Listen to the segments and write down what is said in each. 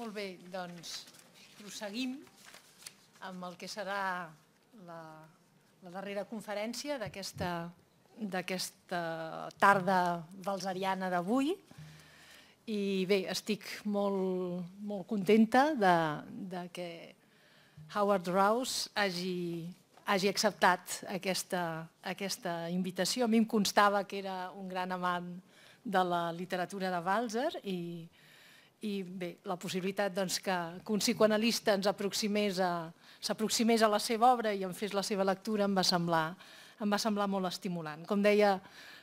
Molt bé, doncs proseguim amb el que serà la, la darrera conferència d'aquesta tarda balsariana d'avui. I bé, estic molt, molt contenta de, de que Howard Rouse hagi, hagi acceptat aquesta, aquesta invitació. A mi em constava que era un gran amant de la literatura de Balzer i i bé, la possibilitat doncs, que, un psicoanalista ens aproximés a, s'aproximés a la seva obra i en fes la seva lectura em va semblar, em va semblar molt estimulant. Com deia,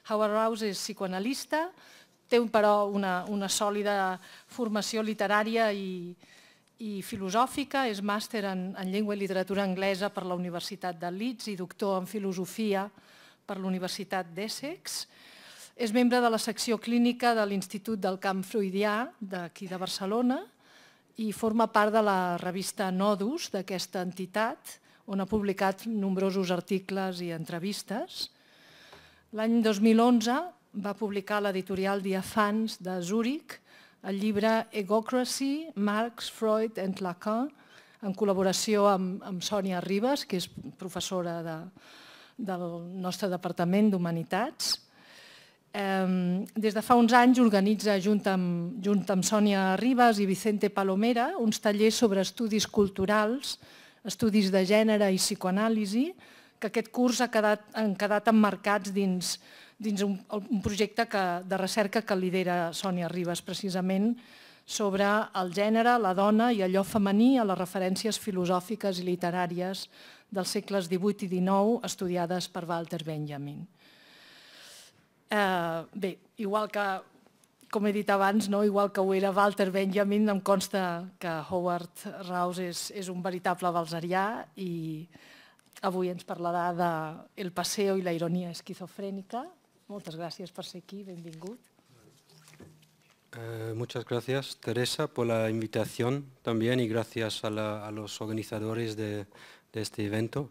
Howard Rouse és psicoanalista, té però una, una sòlida formació literària i, i filosòfica, és màster en, en llengua i literatura anglesa per la Universitat de Leeds i doctor en filosofia per la Universitat d'Essex, és membre de la secció clínica de l'Institut del Camp Freudià d'aquí de Barcelona i forma part de la revista Nodus d'aquesta entitat, on ha publicat nombrosos articles i entrevistes. L'any 2011 va publicar l'editorial Diafans de Zúrich el llibre Egocracy, Marx, Freud and Lacan, en col·laboració amb, Sònia Ribas, que és professora de, del nostre Departament d'Humanitats des de fa uns anys organitza, junt amb, junt amb Sònia Ribas i Vicente Palomera, uns tallers sobre estudis culturals, estudis de gènere i psicoanàlisi, que aquest curs ha quedat, han quedat emmarcats dins, dins un, projecte de recerca que lidera Sònia Ribas, precisament, sobre el gènere, la dona i allò femení a les referències filosòfiques i literàries dels segles XVIII i XIX estudiades per Walter Benjamin. Eh, bé, igual que, com he dit abans, no? igual que ho era Walter Benjamin, em consta que Howard Rouse és, és un veritable balsarià i avui ens parlarà de El paseo i la ironia esquizofrènica. Moltes gràcies per ser aquí, benvingut. Eh, muchas gracias, Teresa, por la invitación también y gracias a, la, a los organizadores de, de este evento.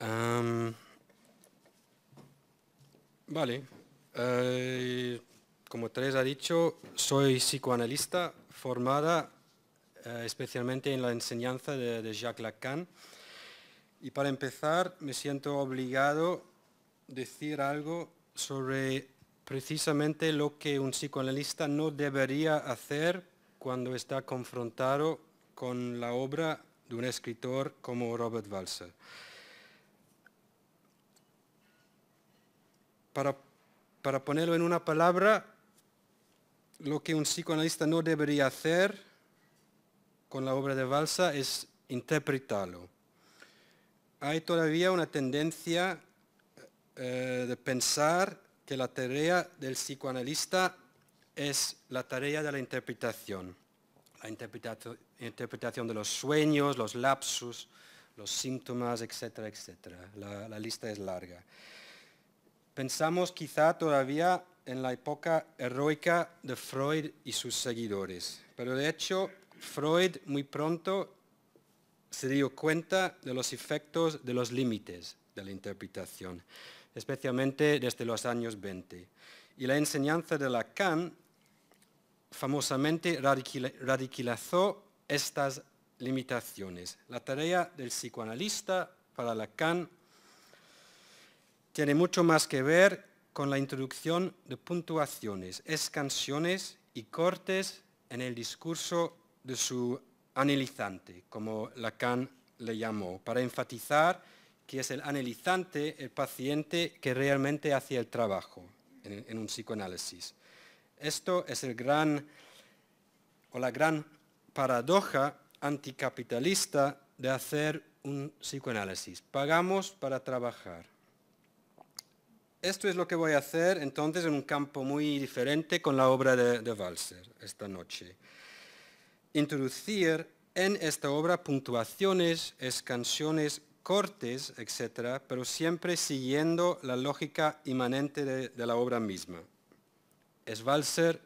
Um, Vale. Eh, como Teresa ha dicho, soy psicoanalista formada eh, especialmente en la enseñanza de, Jacques Lacan. Y para empezar, me siento obligado a decir algo sobre precisamente lo que un psicoanalista no debería hacer cuando está confrontado con la obra de un escritor como Robert Walser. para, ponerlo en una palabra, lo que un psicoanalista no debería hacer con la obra de Balsa es interpretarlo. Hay todavía una tendencia eh, de pensar que la tarea del psicoanalista es la tarea de la interpretación, la interpretación de los sueños, los lapsus, los síntomas, etcétera, etcétera. la lista es larga. Pensamos quizá todavía en la época heroica de Freud y sus seguidores, pero de hecho Freud muy pronto se dio cuenta de los efectos de los límites de la interpretación, especialmente desde los años 20. Y la enseñanza de Lacan famosamente radicalizó estas limitaciones. La tarea del psicoanalista para Lacan tiene mucho más que ver con la introducción de puntuaciones, escansiones y cortes en el discurso de su analizante, como Lacan le llamó, para enfatizar que es el analizante, el paciente, que realmente hace el trabajo en, en un psicoanálisis. Esto es el gran, o la gran paradoja anticapitalista de hacer un psicoanálisis. Pagamos para trabajar esto es lo que voy a hacer entonces en un campo muy diferente con la obra de, Walser esta noche. Introducir en esta obra puntuaciones, escansiones, cortes, etc., pero siempre siguiendo la lógica inmanente de, la obra misma. Es Walser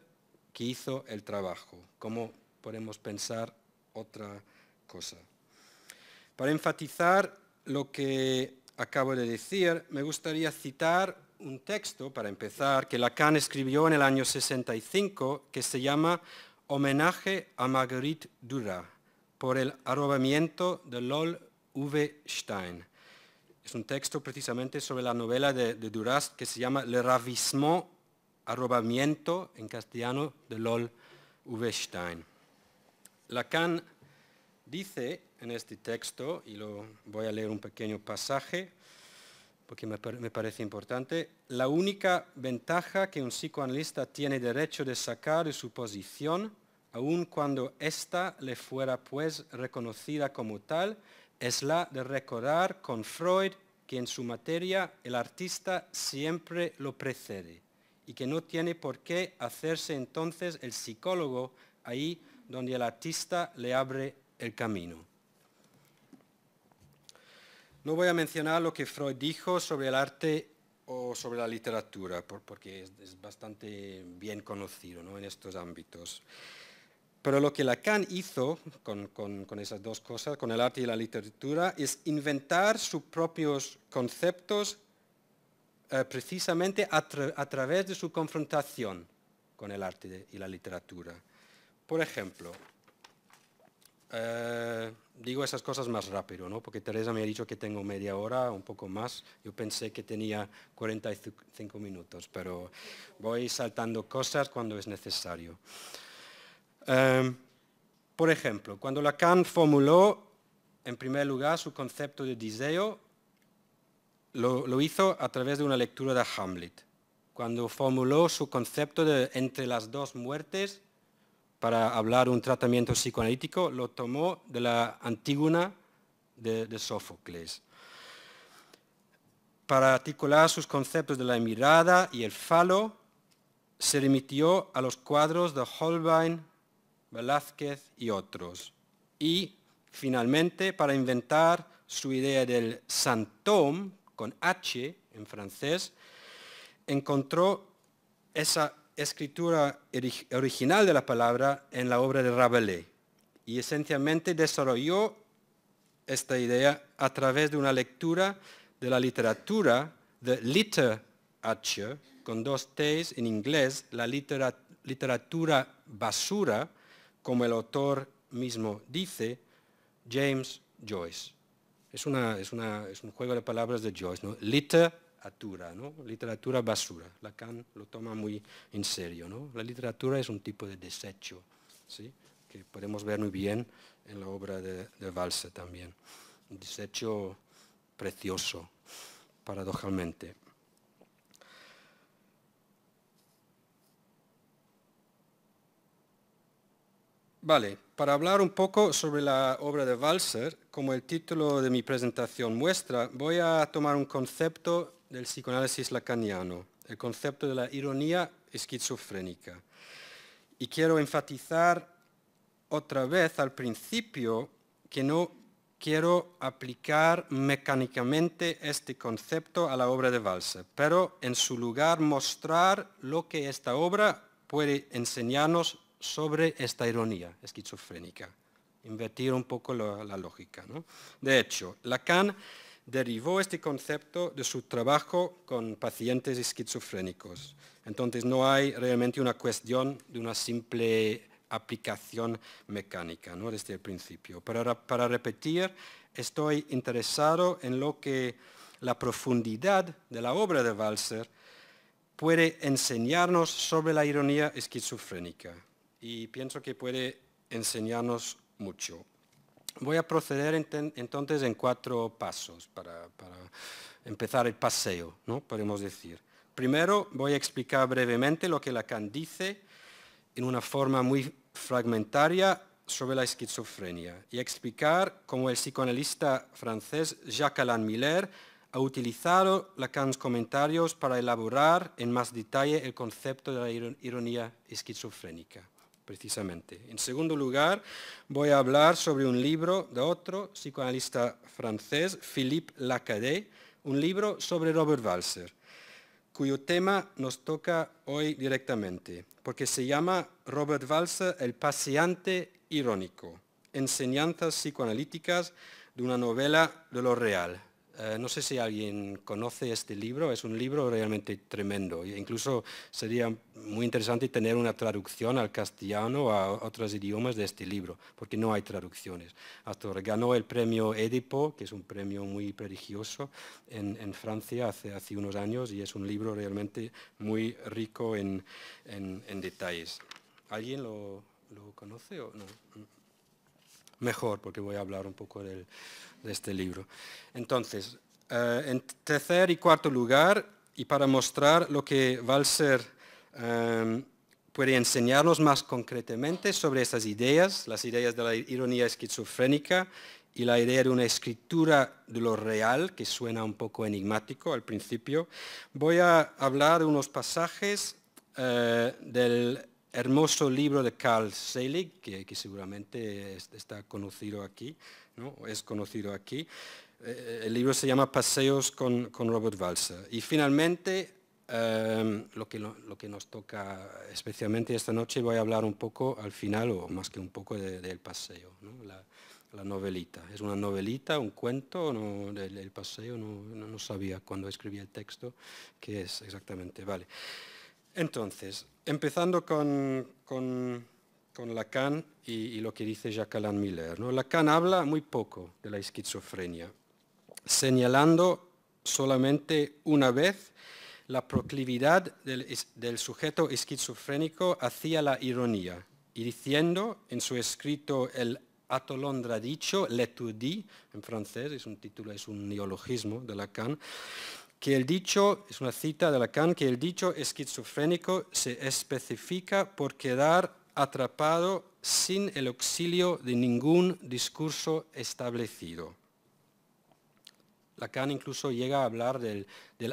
que hizo el trabajo, como podemos pensar otra cosa. Para enfatizar lo que acabo de decir, me gustaría citar un texto, para empezar, que Lacan escribió en el año 65, que se llama Homenaje a Marguerite Dura, por el arrobamiento de Lol V. Stein. Es un texto precisamente sobre la novela de, de Duras que se llama Le ravissement, arrobamiento en castellano de Lol V. Stein. Lacan dice en este texto y lo voy a leer un pequeño pasaje porque me, parece importante. La única ventaja que un psicoanalista tiene derecho de sacar de su posición, aun cuando ésta le fuera pues reconocida como tal, es la de recordar con Freud que en su materia el artista siempre lo precede y que no tiene por qué hacerse entonces el psicólogo ahí donde el artista le abre el camino. No voy a mencionar lo que Freud dijo sobre el arte o sobre la literatura, porque es, bastante bien conocido en estos ámbitos. Pero lo que Lacan hizo con, esas dos cosas, con el arte y la literatura, es inventar sus propios conceptos eh, precisamente a, través de su confrontación con el arte y la literatura. Por ejemplo, eh, digo esas cosas más rápido, ¿no? porque Teresa me ha dicho que tengo media hora, un poco más. Yo pensé que tenía 45 minutos, pero voy saltando cosas cuando es necesario. Em, por ejemplo, cuando Lacan formuló en primer lugar su concepto de deseo, lo hizo a través de una lectura de Hamlet. Cuando formuló su concepto de entre las dos muertes, para hablar un tratamiento psicoanalítico lo tomó de la Antígona de, Sófocles. Para articular sus conceptos de la mirada y el falo, se remitió a los cuadros de Holbein, Velázquez y otros. Y, finalmente, para inventar su idea del Santom con H en francés, encontró esa escritura original de la palabra en la obra de Rabelais y esencialmente desarrolló esta idea a través de una lectura de la literatura de literature, con dos T's en inglés, la literatura basura, como el autor mismo dice, James Joyce. Es, un juego de palabras de Joyce, ¿no? Liter literatura, ¿no? literatura basura. Lacan lo toma muy en serio. La literatura es un tipo de desecho, ¿sí? que podemos ver muy bien en la obra de, de también. Un desecho precioso, paradojalmente. Vale, para hablar un poco sobre la obra de Walser, como el título de mi presentación muestra, voy a tomar un concepto del psicoanálisis lacaniano, el concepto de la ironía esquizofrénica. Y quiero enfatizar otra vez al principio que no quiero aplicar mecánicamente este concepto a la obra de Walser, pero en su lugar mostrar lo que esta obra puede enseñarnos sobre esta ironía esquizofrénica, invertir un poco la, lógica. De hecho, Lacan derivó este concepto de su trabajo con pacientes esquizofrénicos. Entonces no hay realmente una cuestión de una simple aplicación mecánica ¿no? desde el principio. Para, para repetir, estoy interesado en lo que la profundidad de la obra de Walser puede enseñarnos sobre la ironía esquizofrénica y pienso que puede enseñarnos mucho. Voy a proceder entonces en cuatro pasos para, empezar el paseo, podemos decir. Primero voy a explicar brevemente lo que Lacan dice en una forma muy fragmentaria sobre la esquizofrenia y explicar cómo el psicoanalista francés Jacques Alain Miller ha utilizado Lacan's comentarios para elaborar en más detalle el concepto de la ironía esquizofrénica precisamente. En segundo lugar, voy a hablar sobre un libro de otro psicoanalista francés, Philippe Lacadé, un libro sobre Robert Walser, cuyo tema nos toca hoy directamente, porque se llama Robert Walser, el paseante irónico, enseñanzas psicoanalíticas de una novela de lo real, eh, no sé si alguien conoce este libro, es un libro realmente tremendo. E incluso sería muy interesante tener una traducción al castellano o a otros idiomas de este libro, porque no hay traducciones. Hasta ganó el premio Edipo, que es un premio muy prestigioso en, Francia hace, unos años, y es un libro realmente muy rico en, detalles. ¿Alguien lo, lo conoce o no? mejor, porque voy a hablar un poco de, este libro. Entonces, eh, en tercer y cuarto lugar, y para mostrar lo que Walser em, puede enseñarnos más concretamente sobre estas ideas, las ideas de la ironía esquizofrénica y la idea de una escritura de lo real, que suena un poco enigmático al principio, voy a hablar de unos pasajes eh, del hermoso libro de Carl Selig, que, seguramente está conocido aquí, ¿no? es conocido aquí. Eh, el libro se llama Paseos con, Robert Walser. Y finalmente, em, lo, que, lo, que, nos toca especialmente esta noche, voy a hablar un poco al final, o más que un poco, del paseo, la, novelita. Es una novelita, un cuento, no, del, paseo, no, no, sabía cuando escribí el texto qué es exactamente. Vale. Entonces, empezando con, Lacan y, lo que dice Jacques Alain Miller. Lacan habla muy poco de la esquizofrenia, señalando solamente una vez la proclividad del, sujeto esquizofrénico hacia la ironía y diciendo en su escrito El atolondra dicho, en francés, es un título, es un neologismo de Lacan, que el dicho, es una cita de Lacan, que el dicho esquizofrénico se especifica por quedar atrapado sin el auxilio de ningún discurso establecido. Lacan incluso llega a hablar del,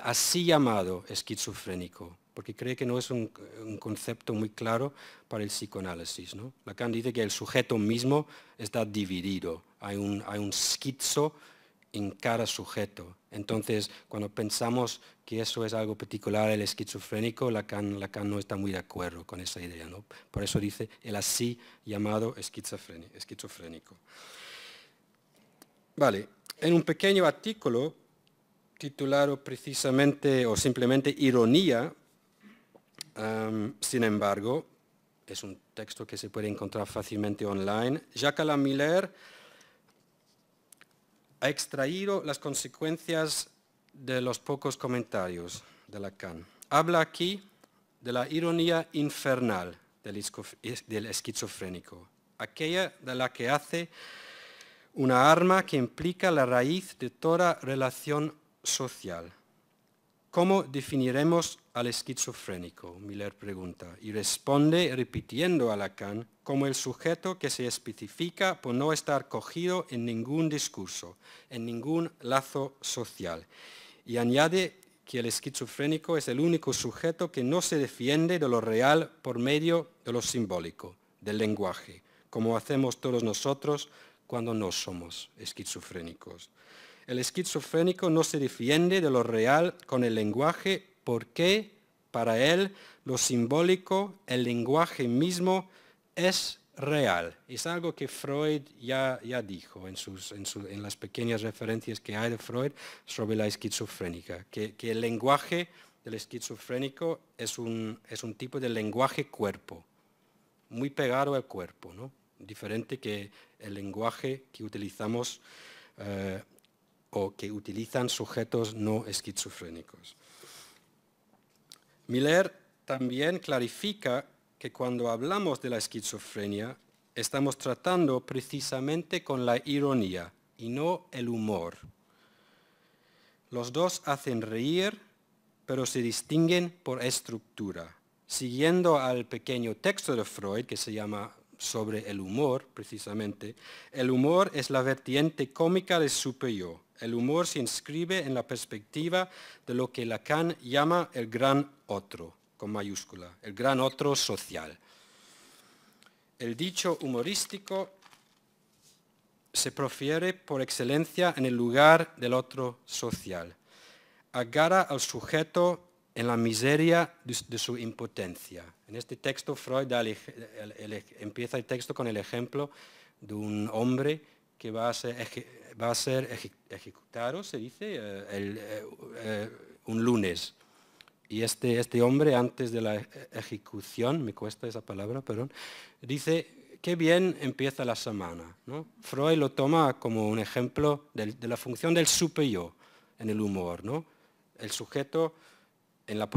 así llamado esquizofrénico, porque cree que no es un, concepto muy claro para el psicoanálisis. Lacan dice que el sujeto mismo está dividido, hay un, hay un schizo en cada sujeto. Entonces, cuando pensamos que eso es algo particular el esquizofrénico, Lacan, no está muy de acuerdo con esa idea. Por eso dice el así llamado esquizofrénico. Vale, en un pequeño artículo titulado precisamente o simplemente Ironía, sin embargo, es un texto que se puede encontrar fácilmente online, Jacques Alain Miller ha extraído las consecuencias de los pocos comentarios de Lacan. Habla aquí de la ironía infernal del esquizofrénico, aquella de la que hace una arma que implica la raíz de toda relación social. ¿Cómo definiremos al esquizofrénico? Miller pregunta, y responde repitiendo a Lacan como el sujeto que se especifica por no estar cogido en ningún discurso, en ningún lazo social. Y añade que el esquizofrénico es el único sujeto que no se defiende de lo real por medio de lo simbólico, del lenguaje, como hacemos todos nosotros cuando no somos esquizofrénicos. El esquizofrénico no se defiende de lo real con el lenguaje porque para él lo simbólico, el lenguaje mismo, es real. Es algo que Freud ya, ya dijo en, sus, en, las pequeñas referencias que hay de Freud sobre la esquizofrénica, que, el lenguaje del esquizofrénico es un, es un tipo de lenguaje cuerpo, muy pegado al cuerpo, ¿no? diferente que el lenguaje que utilizamos eh, o que utilizan sujetos no esquizofrénicos. Miller también clarifica que cuando hablamos de la esquizofrenia estamos tratando precisamente con la ironía y no el humor. Los dos hacen reír, pero se distinguen por estructura. Siguiendo al pequeño texto de Freud, que se llama Sobre el humor, precisamente, el humor es la vertiente cómica del su el humor se inscribe en la perspectiva de lo que Lacan llama el gran otro, con mayúscula, el gran otro social. El dicho humorístico se profiere por excelencia en el lugar del otro social. Agarra al sujeto en la miseria de, su impotencia. En este texto Freud empieza el texto con el ejemplo de un hombre que va a ser va a ser ejecutado, se dice, eh, eh, eh, un lunes. Y este, este hombre, antes de la e-, ejecución, me cuesta esa palabra, perdón, dice, qué bien empieza la semana. ¿no? Freud lo toma como un ejemplo de, la función del super en el humor. ¿no? El sujeto en la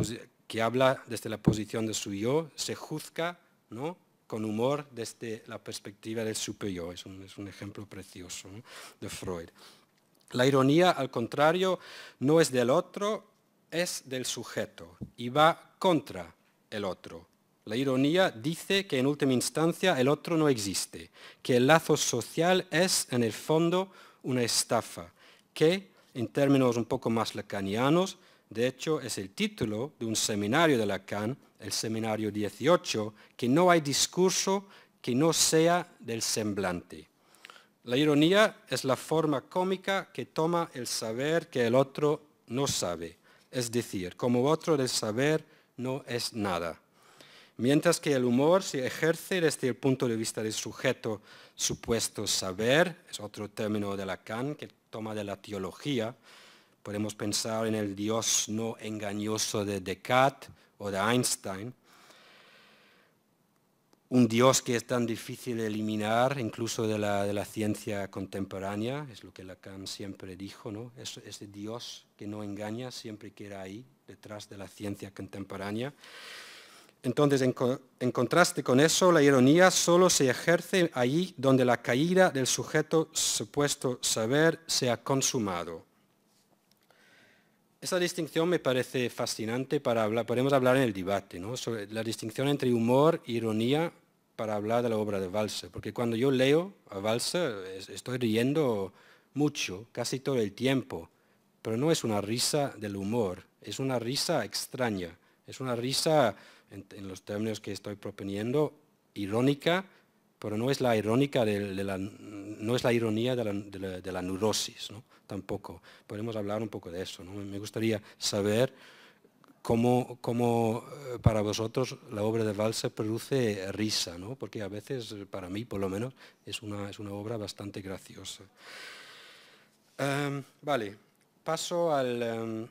que habla desde la posición de su yo se juzga ¿no? con humor desde la perspectiva del superior. Es un, ejemplo precioso de Freud. La ironía, al contrario, no es del otro, es del sujeto y va contra el otro. La ironía dice que en última instancia el otro no existe, que el lazo social es en el fondo una estafa, que, en términos un poco más lacanianos, de hecho es el título de un seminario de Lacan el seminario 18, que no hay discurso que no sea del semblante. La ironía es la forma cómica que toma el saber que el otro no sabe, es decir, como otro del saber no es nada. Mientras que el humor se ejerce desde el punto de vista del sujeto supuesto saber, es otro término de Lacan que toma de la teología, Podemos pues pensar en el Dios no engañoso de Descartes o de Einstein. Un Dios que es tan difícil de eliminar incluso de la, ciencia contemporánea, es lo que Lacan siempre dijo, ¿no? Es, ese Dios que no engaña siempre que era ahí, detrás de la ciencia contemporánea. Entonces, en, en, contraste con eso, la ironía solo se ejerce allí donde la caída del sujeto supuesto saber se ha consumado. Esa distinción me parece fascinante para hablar, podemos hablar en el debate, la distinción entre humor e ironía para hablar de la obra de Walser, porque cuando yo leo a Walser estoy riendo mucho, casi todo el tiempo, pero no es una risa del humor, es una risa extraña, es una risa, en los términos que estoy proponiendo, irónica, pero no es la, irónica no es la ironía de la, neurosis, tampoco. Podemos hablar un poco de eso. Me gustaría saber cómo, eh, para vosotros la obra de Valse produce risa, porque a veces, eh, para mí por lo menos, es una, es una obra bastante graciosa. Em, vale, paso em,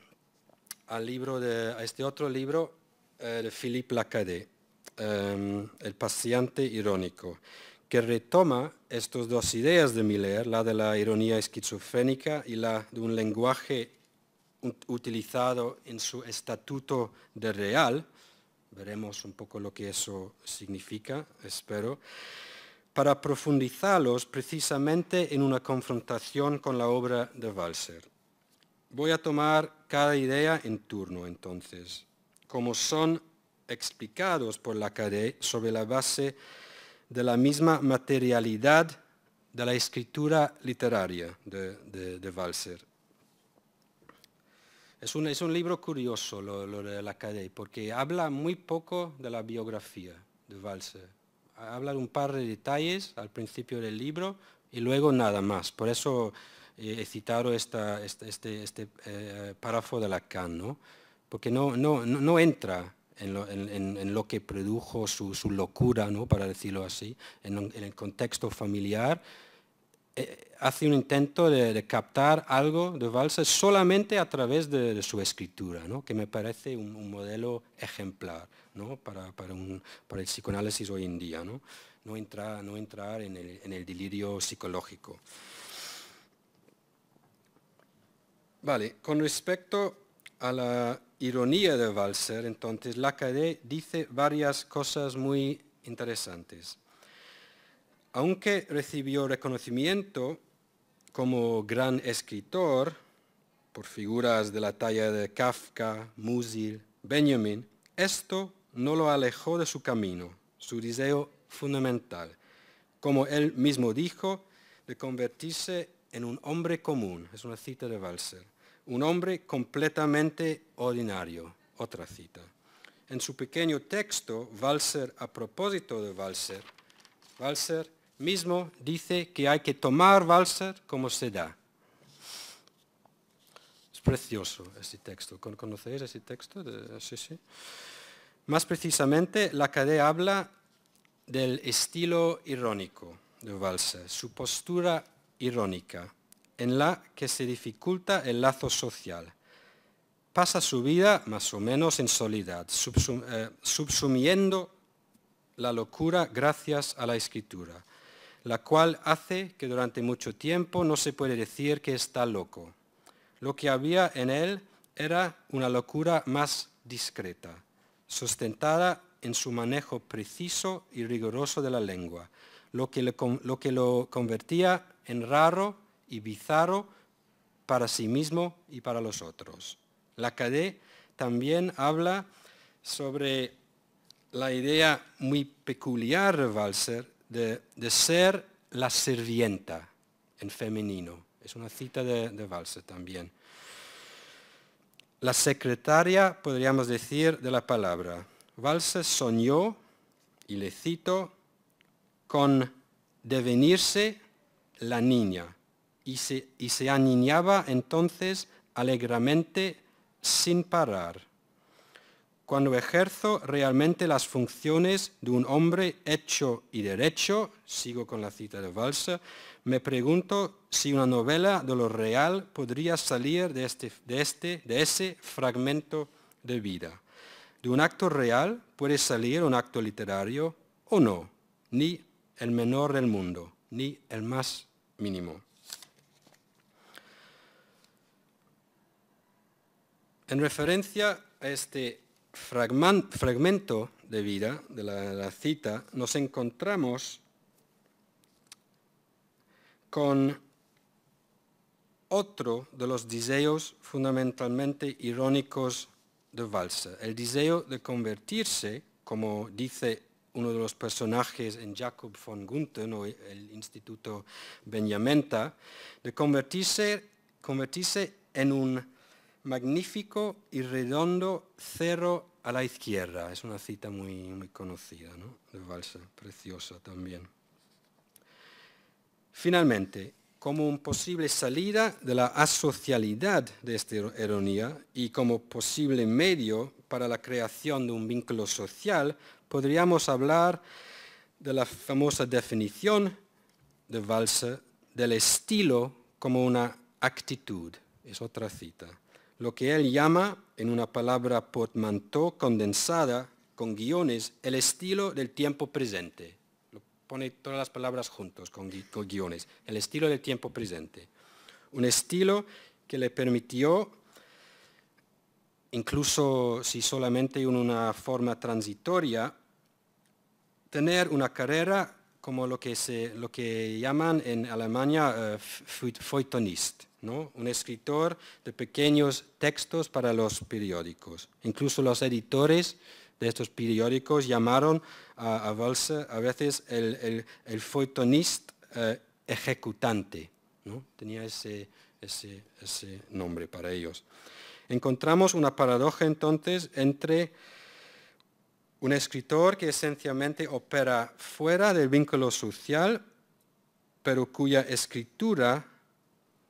al, libro de, a este otro libro, de Philippe Lacadet. Em, el paciente irónico, que retoma estas dos ideas de Miller, la de la ironía esquizofrénica y la de un lenguaje utilizado en su estatuto de real, veremos un poco lo que eso significa, espero, para profundizarlos precisamente en una confrontación con la obra de Walser. Voy a tomar cada idea en turno entonces, como son explicados por la Lacadet sobre la base de la misma materialidad de la escritura literaria de, de, de Walser. Es un, es un, libro curioso lo, de de Lacadet, porque habla muy poco de la biografía de Walser. Habla un par de detalles al principio del libro y luego nada más. Por eso eh, he citado este, este, eh, párrafo de Lacan, ¿no? porque no, no, no entra en lo, que produjo su, locura, ¿no? para decirlo así, en, el contexto familiar, eh, hace un intento de, captar algo de Valsa solamente a través de, su escritura, que me parece un, modelo ejemplar para, un, para, el psicoanálisis hoy en día, no, entrar, no entrar en, el, en el delirio psicológico. Vale, con respecto a la ironía de Walser, entonces Lacadé dice varias cosas muy interesantes. Aunque recibió reconocimiento como gran escritor por figuras de la talla de Kafka, Musil, Benjamin, esto no lo alejó de su camino, su deseo fundamental, como él mismo dijo, de convertirse en un hombre común. Es una cita de Walser un hombre completamente ordinario. Otra cita. En su pequeño texto, Walser, a propósito de Walser, Walser mismo dice que hay que tomar Walser como se da. Es precioso ese texto. ¿Conocéis ese texto? Sí, sí. Más precisamente, la cadena habla del estilo irónico de Walser, su postura irónica en la que se dificulta el lazo social. Pasa su vida más o menos en soledad, eh, subsumiendo la locura gracias a la escritura, la cual hace que durante mucho tiempo no se puede decir que está loco. Lo que había en él era una locura más discreta, sustentada en su manejo preciso y riguroso de la lengua, lo que lo, convertía en raro y bizarro para sí mismo y para los otros. La Cadé también habla sobre la idea muy peculiar de Walser de, ser la sirvienta en femenino. Es una cita de, de Walser también. La secretaria, podríamos decir, de la palabra. Walser soñó, y le cito, con devenirse la niña, y se, aniñaba entonces alegremente sin parar. Cuando ejerzo realmente las funciones de un hombre hecho y derecho, sigo con la cita de Valsa, me pregunto si una novela de lo real podría salir de este, este, ese fragmento de vida. De un acto real puede salir un acto literario o no, ni el menor del mundo, ni el más mínimo. En referencia a este fragmento de vida, de la, cita, nos encontramos con otro de los deseos fundamentalmente irónicos de Walser. el deseo de convertirse, como dice uno de los personajes en Jacob von Gunten o el Instituto Benjamenta, de convertirse en un magnífico y redondo cerro a la izquierda. Es una cita muy, conocida de Balsa, preciosa también. Finalmente, como una posible salida de la asocialidad de esta ironía y como posible medio para la creación de un vínculo social, podríamos hablar de la famosa definición de Balsa del estilo como una actitud. Es otra cita lo que él llama, en una palabra portmanteau condensada, con guiones, el estilo del tiempo presente. pone todas las palabras juntos con, con guiones, el estilo del tiempo presente. Un estilo que le permitió, incluso si solamente en una forma transitoria, tener una carrera como lo que, se, lo que llaman en Alemania uh, ¿no? un escritor de pequeños textos para los periódicos. Incluso los editores de estos periódicos llamaron a, a a veces el, el, feuilletonist eh, ejecutante. ¿no? Tenía ese, ese, ese nombre para ellos. Encontramos una paradoja entonces entre un escritor que esencialmente opera fuera del vínculo social, pero cuya escritura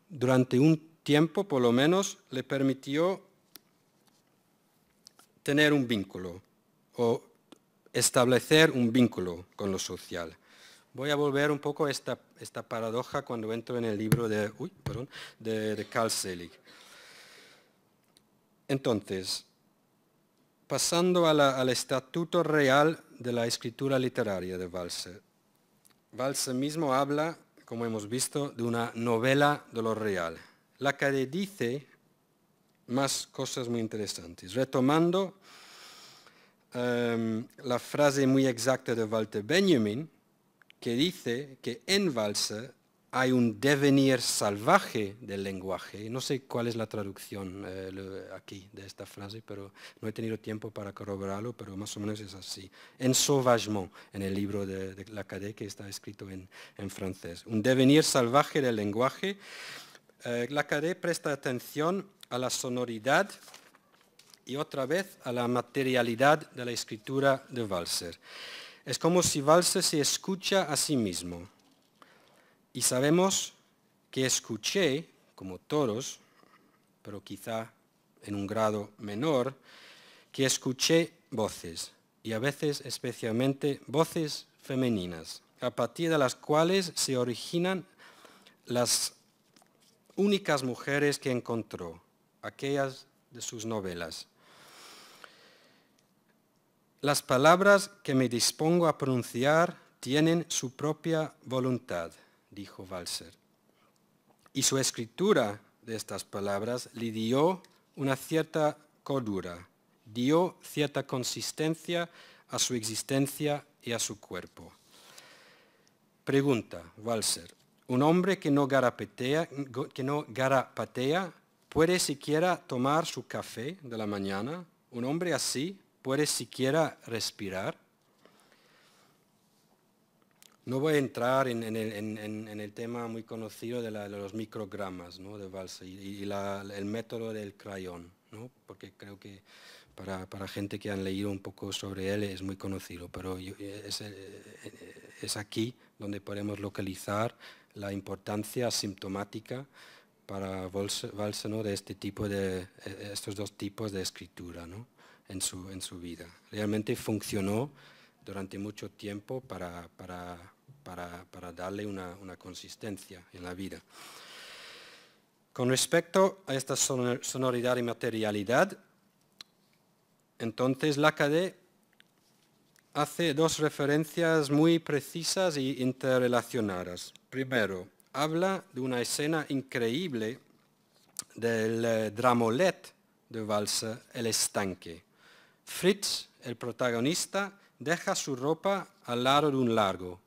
durante un tiempo por lo menos le permitió tener un vínculo o establecer un vínculo con lo social. Voy a volver un poco a esta, paradoja cuando entro en el libro de, de, de Carl Selig. Entonces, pasando al estatuto real de la escritura literaria de Valse. Valse mismo habla, como hemos visto, de una novela de lo real, la que dice más cosas muy interesantes. Retomando em, la frase muy exacta de Walter Benjamin, que dice que en Valse hay un devenir salvaje del lenguaje. No sé cuál es la traducción eh, aquí de esta frase, pero no he tenido tiempo para corroborarlo, pero más o menos es así. En Sauvagement, en el libro de, de que está escrito en, francés. Un devenir salvaje del lenguaje. Eh, presta atención a la sonoridad y otra vez a la materialidad de la escritura de Walser. Es como si Walser se escucha a sí mismo y sabemos que escuché, como todos, pero quizá en un grado menor, que escuché voces, y a veces especialmente voces femeninas, a partir de las cuales se originan las únicas mujeres que encontró, aquellas de sus novelas. Las palabras que me dispongo a pronunciar tienen su propia voluntad dijo Walser. Y su escritura de estas palabras le dio una cierta cordura, dio cierta consistencia a su existencia y a su cuerpo. Pregunta, Walser, ¿un hombre que no garapetea que no garapatea puede siquiera tomar su café de la mañana? ¿Un hombre así puede siquiera respirar? No voy a entrar en, el, tema muy conocido de, los microgramas de Valse y, el método del crayón, porque creo que para, gente que han leído un poco sobre él es muy conocido, pero eh, eh, eh, es, aquí donde podemos localizar la importancia sintomática para Valse, de este tipo de estos dos tipos de escritura su, en, su, vida. Realmente funcionó durante mucho tiempo para para, darle una, consistencia en la vida. Con respecto a esta sonoridad y materialidad, entonces Lacadé hace dos referencias muy precisas y interrelacionadas. Primero, habla de una escena increíble del eh, dramolet de Walser El estanque. Fritz, el protagonista, deja su ropa al lado de un largo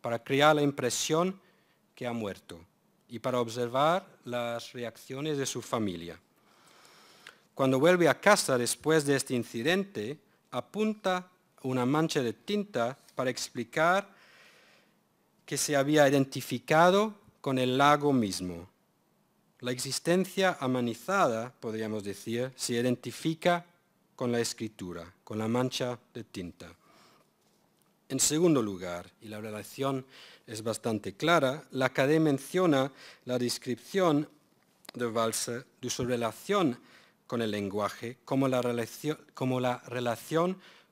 para crear la impresión que ha muerto y para observar las reacciones de su familia. Cuando vuelve a casa después de este incidente, apunta una mancha de tinta para explicar que se había identificado con el lago mismo. La existencia amanizada, podríamos decir, se identifica con la escritura, con la mancha de tinta. En segundo lugar, y la relación es bastante clara, la menciona la descripción de Valse de su relación con el lenguaje como la, relación,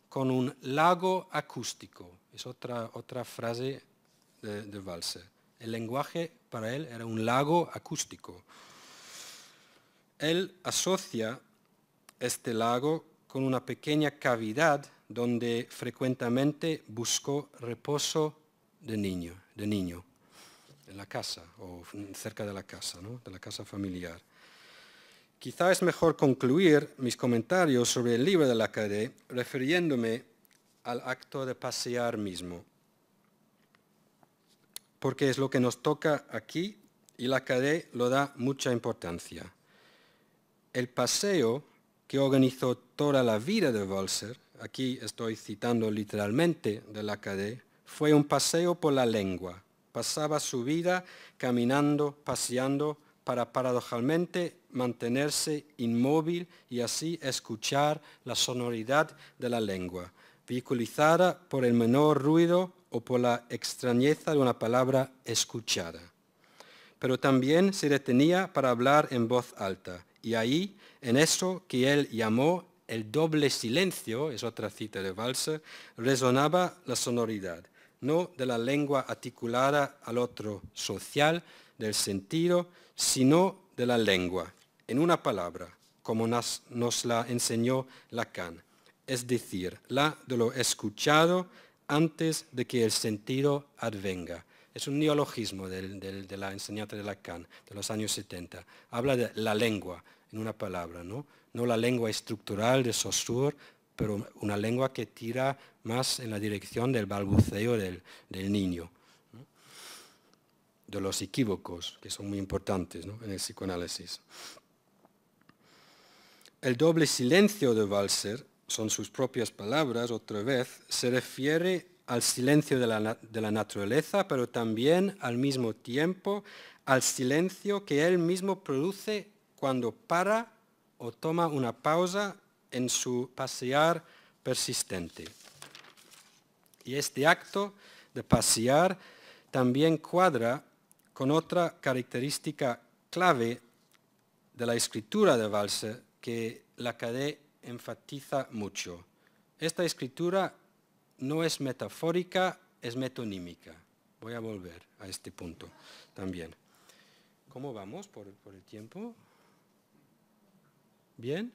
con un lago acústico. Es otra, frase de, de El lenguaje para él era un lago acústico. Él asocia este lago con una pequeña cavidad donde frecuentemente buscó reposo de niño, de niño, en la casa o cerca de la casa, de la casa familiar. Quizá es mejor concluir mis comentarios sobre el libro de la cadé refiriéndome al acto de pasear mismo, porque es lo que nos toca aquí y la cadé lo da mucha importancia. El paseo que organizó toda la vida de Walser aquí estoy citando literalmente de la cadena. fue un paseo por la lengua. Pasaba su vida caminando, paseando, para paradojalmente mantenerse inmóvil y así escuchar la sonoridad de la lengua, vehiculizada por el menor ruido o por la extrañeza de una palabra escuchada. Pero también se detenía para hablar en voz alta, y ahí, en eso que él llamó el doble silencio, es otra cita de Walser, resonaba la sonoridad, no de la lengua articulada al otro social, del sentido, sino de la lengua, en una palabra, como nos, la enseñó Lacan, es decir, la de lo escuchado antes de que el sentido advenga. Es un neologismo de la enseñanza de Lacan de los años 70. Habla de la lengua, en una palabra, ¿no? no la lengua estructural de Saussure, pero una lengua que tira más en la dirección del balbuceo del, niño, de los equívocos, que son muy importantes en el psicoanálisis. El doble silencio de Walser, son sus propias palabras otra vez, se refiere al silencio de la, de la naturaleza, pero también al mismo tiempo al silencio que él mismo produce cuando para o toma una pausa en su pasear persistente. Y este acto de pasear también cuadra con otra característica clave de la escritura de Valse que Lacadé enfatiza mucho. Esta escritura no es metafórica, es metonímica. Voy a volver a este punto también. ¿Cómo vamos por, por el tiempo? ¿Bien?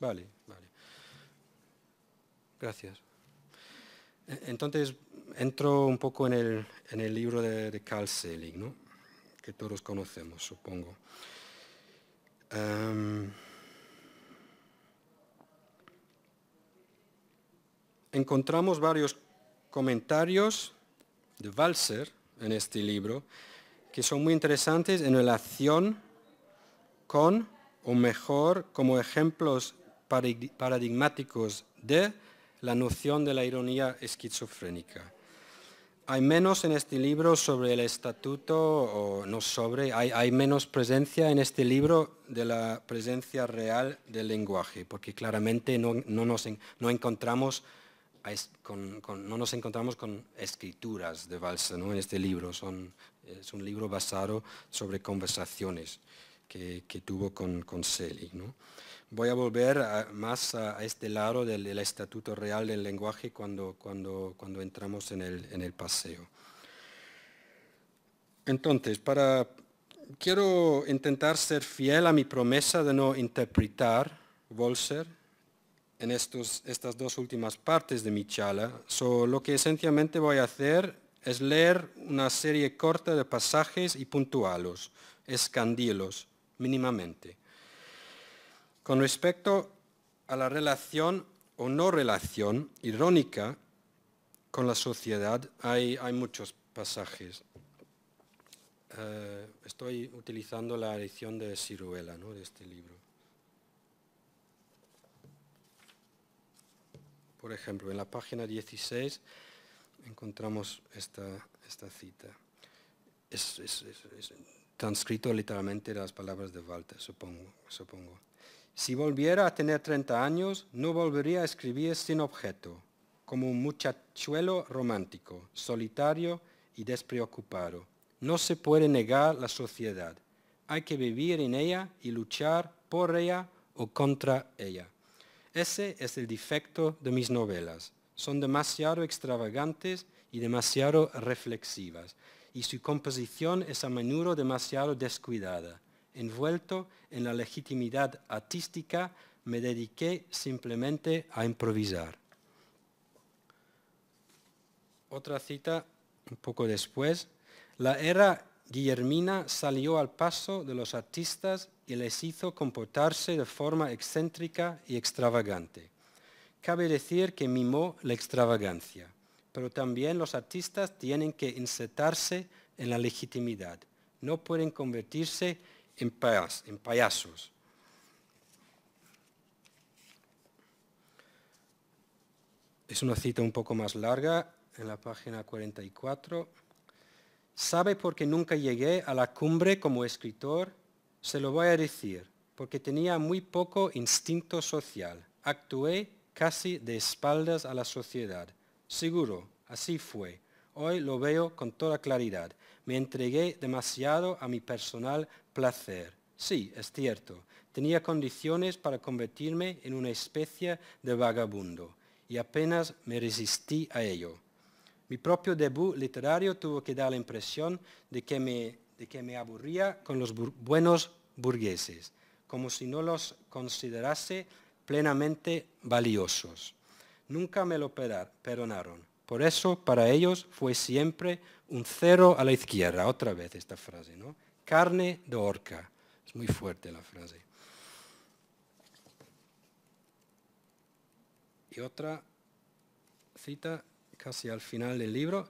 Vale, vale. Gracias. E, entonces, entro un poco en el, libro de, de, Carl Selig, ¿no? que todos conocemos, supongo. Em, encontramos varios comentarios de Walser en este libro que son muy interesantes en relación con o mejor como ejemplos paradigmáticos de la noción de la ironía esquizofrénica. Hay menos en este libro sobre el estatuto, o no sobre, hay, menos presencia en este libro de la presencia real del lenguaje, porque claramente no, nos, encontramos con, no nos encontramos con escrituras de Balsa en este libro, es un libro basado sobre conversaciones que, tuvo con, con Voy a volver más a, este lado del, estatuto real del lenguaje cuando, cuando, cuando entramos en el, en el paseo. Entonces, para, quiero intentar ser fiel a mi promesa de no interpretar Bolser en estos, estas dos últimas partes de mi charla. So, lo que esencialmente voy a hacer es leer una serie corta de pasajes y puntualos, escandilos, mínimamente. Con respecto a la relación o no relación irónica con la sociedad, hay, muchos pasajes. Eh, estoy utilizando la edición de Ciruela, de este libro. Por ejemplo, en la página 16 encontramos esta, esta cita transcrito literalmente las palabras de Walter, supongo. supongo. Si volviera a tener 30 años, no volvería a escribir sin objeto, como un muchachuelo romántico, solitario y despreocupado. No se puede negar la sociedad. Hay que vivir en ella y luchar por ella o contra ella. Ese es el defecto de mis novelas. Son demasiado extravagantes y demasiado reflexivas y su composición es a menudo demasiado descuidada. Envuelto en la legitimidad artística, me dediqué simplemente a improvisar. Otra cita un poco después. La era Guillermina salió al paso de los artistas y les hizo comportarse de forma excéntrica y extravagante. Cabe decir que mimó la extravagancia pero también los artistas tienen que insertarse en la legitimidad. No pueden convertirse en, payasos. Es una cita un poco más larga, en la página 44. ¿Sabe por qué nunca llegué a la cumbre como escritor? Se lo voy a decir, porque tenía muy poco instinto social. Actué casi de espaldas a la sociedad Seguro, así fue. Hoy lo veo con toda claridad. Me entregué demasiado a mi personal placer. Sí, es cierto, tenía condiciones para convertirme en una especie de vagabundo y apenas me resistí a ello. Mi propio debut literario tuvo que dar la impresión de que me, aburría con los buenos burgueses, como si no los considerase plenamente valiosos nunca me lo perdonaron. Por eso para ellos fue siempre un cero a la izquierda, otra vez esta frase, ¿no? Carne de orca. Es muy fuerte la frase. Y otra cita casi al final del libro.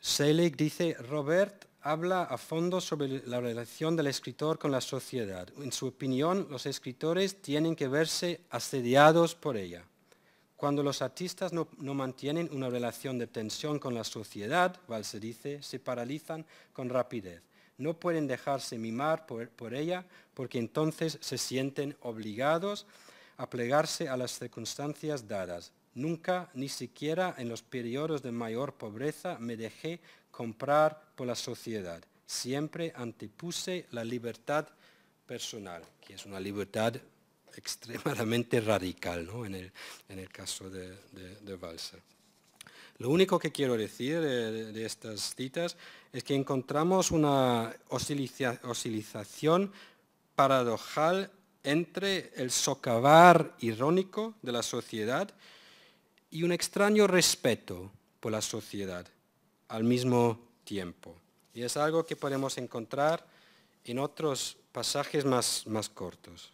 Selig dice, Robert habla a fondo sobre la relación del escritor con la sociedad. En su opinión, los escritores tienen que verse asediados por ella. Cuando los artistas no, mantienen una relación de tensión con la sociedad, se dice, se paralizan con rapidez. No pueden dejarse mimar por, por ella porque entonces se sienten obligados a plegarse a las circunstancias dadas. Nunca, ni siquiera en los periodos de mayor pobreza, me dejé comprar por la sociedad. Siempre antepuse la libertad personal, que es una libertad extremadamente radical ¿no? en, el, caso de, de, Lo único que quiero decir de, de, estas citas es que encontramos una oscilización paradojal entre el socavar irónico de la sociedad y un extraño respeto por la sociedad al mismo tiempo. Y es algo que podemos encontrar en otros pasajes más, más cortos.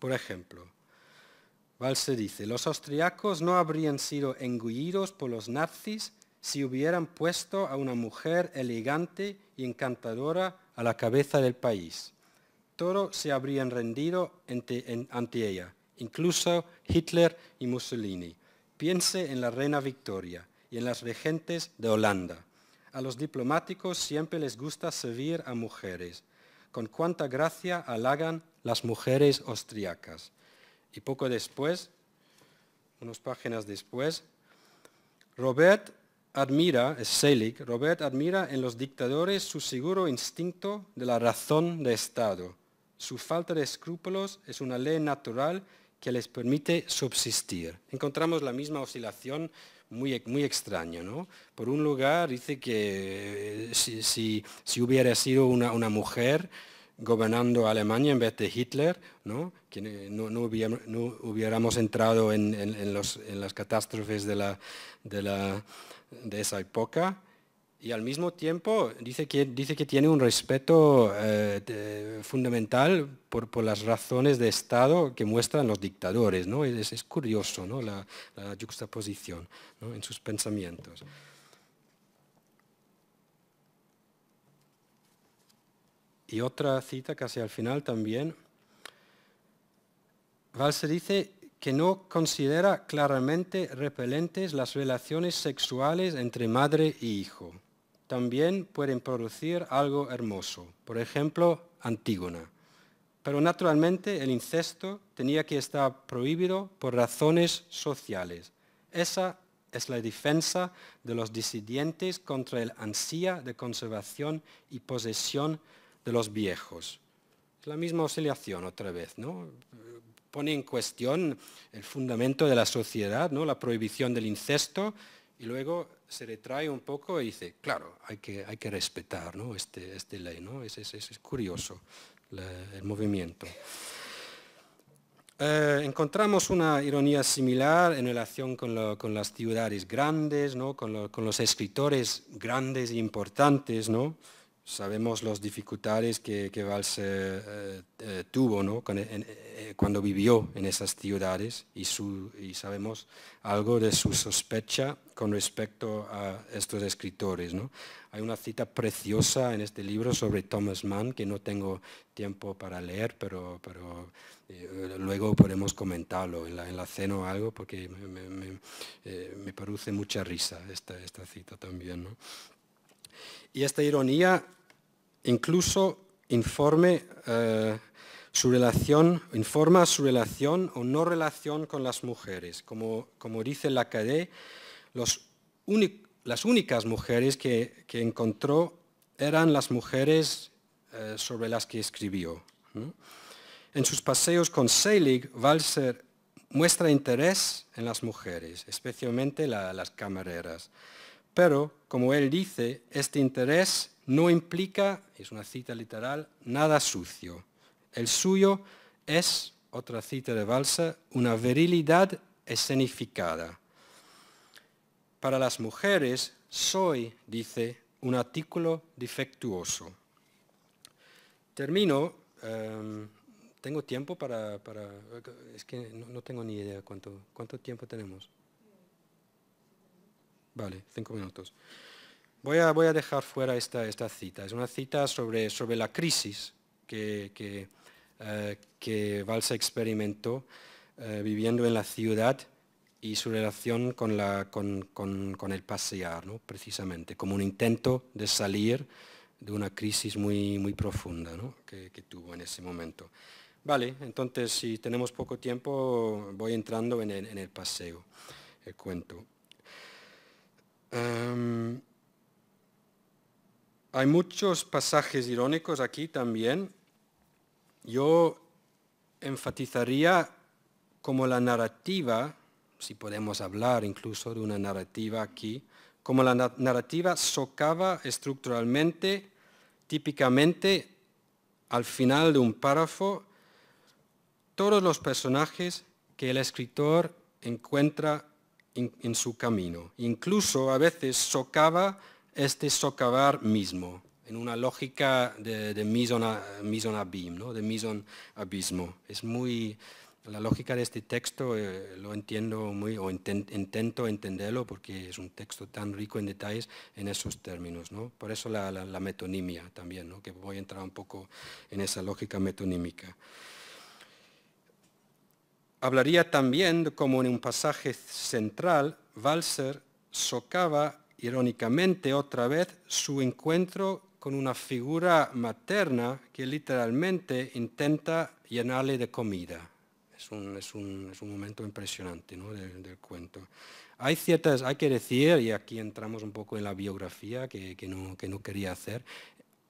Por ejemplo, Valse dice, los austriacos no habrían sido engullidos por los nazis si hubieran puesto a una mujer elegante y encantadora a la cabeza del país. Todos se habrían rendido ante ella, incluso Hitler y Mussolini. Piense en la reina Victoria y en las regentes de Holanda. A los diplomáticos siempre les gusta servir a mujeres. Con cuánta gracia halagan las mujeres austriacas. Y poco después, unas páginas después, Robert admira, Selig, Robert admira en los dictadores su seguro instinto de la razón de Estado. Su falta de escrúpulos es una ley natural que les permite subsistir. Encontramos la misma oscilación muy, muy extraña. Por un lugar dice que eh, si, hubiera sido una, mujer gobernando Alemania en vez de Hitler, ¿no? no, hubiéramos, entrado en, las catástrofes de, de esa época y al mismo tiempo dice que, dice que tiene un respeto eh, fundamental por, las razones de Estado que muestran los dictadores. Es, curioso la, juxtaposición en sus pensamientos. Y otra cita casi al final también. Valse dice que no considera claramente repelentes las relaciones sexuales entre madre y hijo también pueden producir algo hermoso, por ejemplo, Antígona. Pero naturalmente el incesto tenía que estar prohibido por razones sociales. Esa es la defensa de los disidentes contra el ansia de conservación y posesión de los viejos. Es La misma oscilación otra vez, ¿no? Pone en cuestión el fundamento de la sociedad, ¿no? La prohibición del incesto, y luego se retrae un poco y dice, claro, hay que, respetar ¿no? Este, este, ley, ¿no? es, es, curioso el movimiento. Eh, encontramos una ironía similar en relación con, las ciudades grandes, con, con, los escritores grandes e importantes, ¿no? sabemos las dificultades que, que Valls eh, eh, eh, tuvo cuando, vivió en esas ciudades y, su, y, sabemos algo de su sospecha con respecto a estos escritores. Hay una cita preciosa en este libro sobre Thomas Mann que no tengo tiempo para leer, pero, pero luego podemos comentarlo en la, cena o algo porque me, produce mucha risa esta, esta cita también. Y esta ironía incluso informe eh, su relación, informa su relación o no relación con las mujeres. Como, dice la las únicas mujeres que, encontró eran las mujeres eh, sobre las que escribió. En sus paseos con Selig, Walser muestra interés en las mujeres, especialmente las camareras. Pero, como él dice, este interés no implica, es una cita literal, nada sucio. El suyo es, otra cita de Balsa, una virilidad escenificada. Para las mujeres, soy, dice, un artículo defectuoso. Termino, em, tengo tiempo para, es que no, tengo ni idea cuánto tiempo tenemos. Vale, cinco minutos. Voy a, dejar fuera esta, cita. Es una cita sobre, la crisis que, que, eh, Valsa experimentó eh, viviendo en la ciudad y su relación con, el pasear, precisamente, como un intento de salir de una crisis muy, profunda que, tuvo en ese momento. Vale, entonces si tenemos poco tiempo voy entrando en el, paseo, el cuento. Em, hay muchos pasajes irónicos aquí también. Yo enfatizaría como la narrativa, si podemos hablar incluso de una narrativa aquí, como la narrativa socava estructuralmente, típicamente al final de un párrafo, todos los personajes que el escritor encuentra en, su camino. Incluso a veces socava este socavar mismo, en una lógica de, de mison, ¿no? de mison abismo. Es muy, la lógica de este texto eh, lo entiendo muy, o intento entenderlo porque es un texto tan rico en detalles en esos términos. ¿no? Por eso la, metonimia también, ¿no? que voy a entrar un poco en esa lógica metonímica. Hablaría también, como en un pasaje central, Walser socava irónicamente otra vez, su encuentro con una figura materna que literalmente intenta llenarle de comida. Es un, momento impresionante del, cuento. Hay ciertas, hay que decir, y aquí entramos un poco en la biografía que, no, que no quería hacer,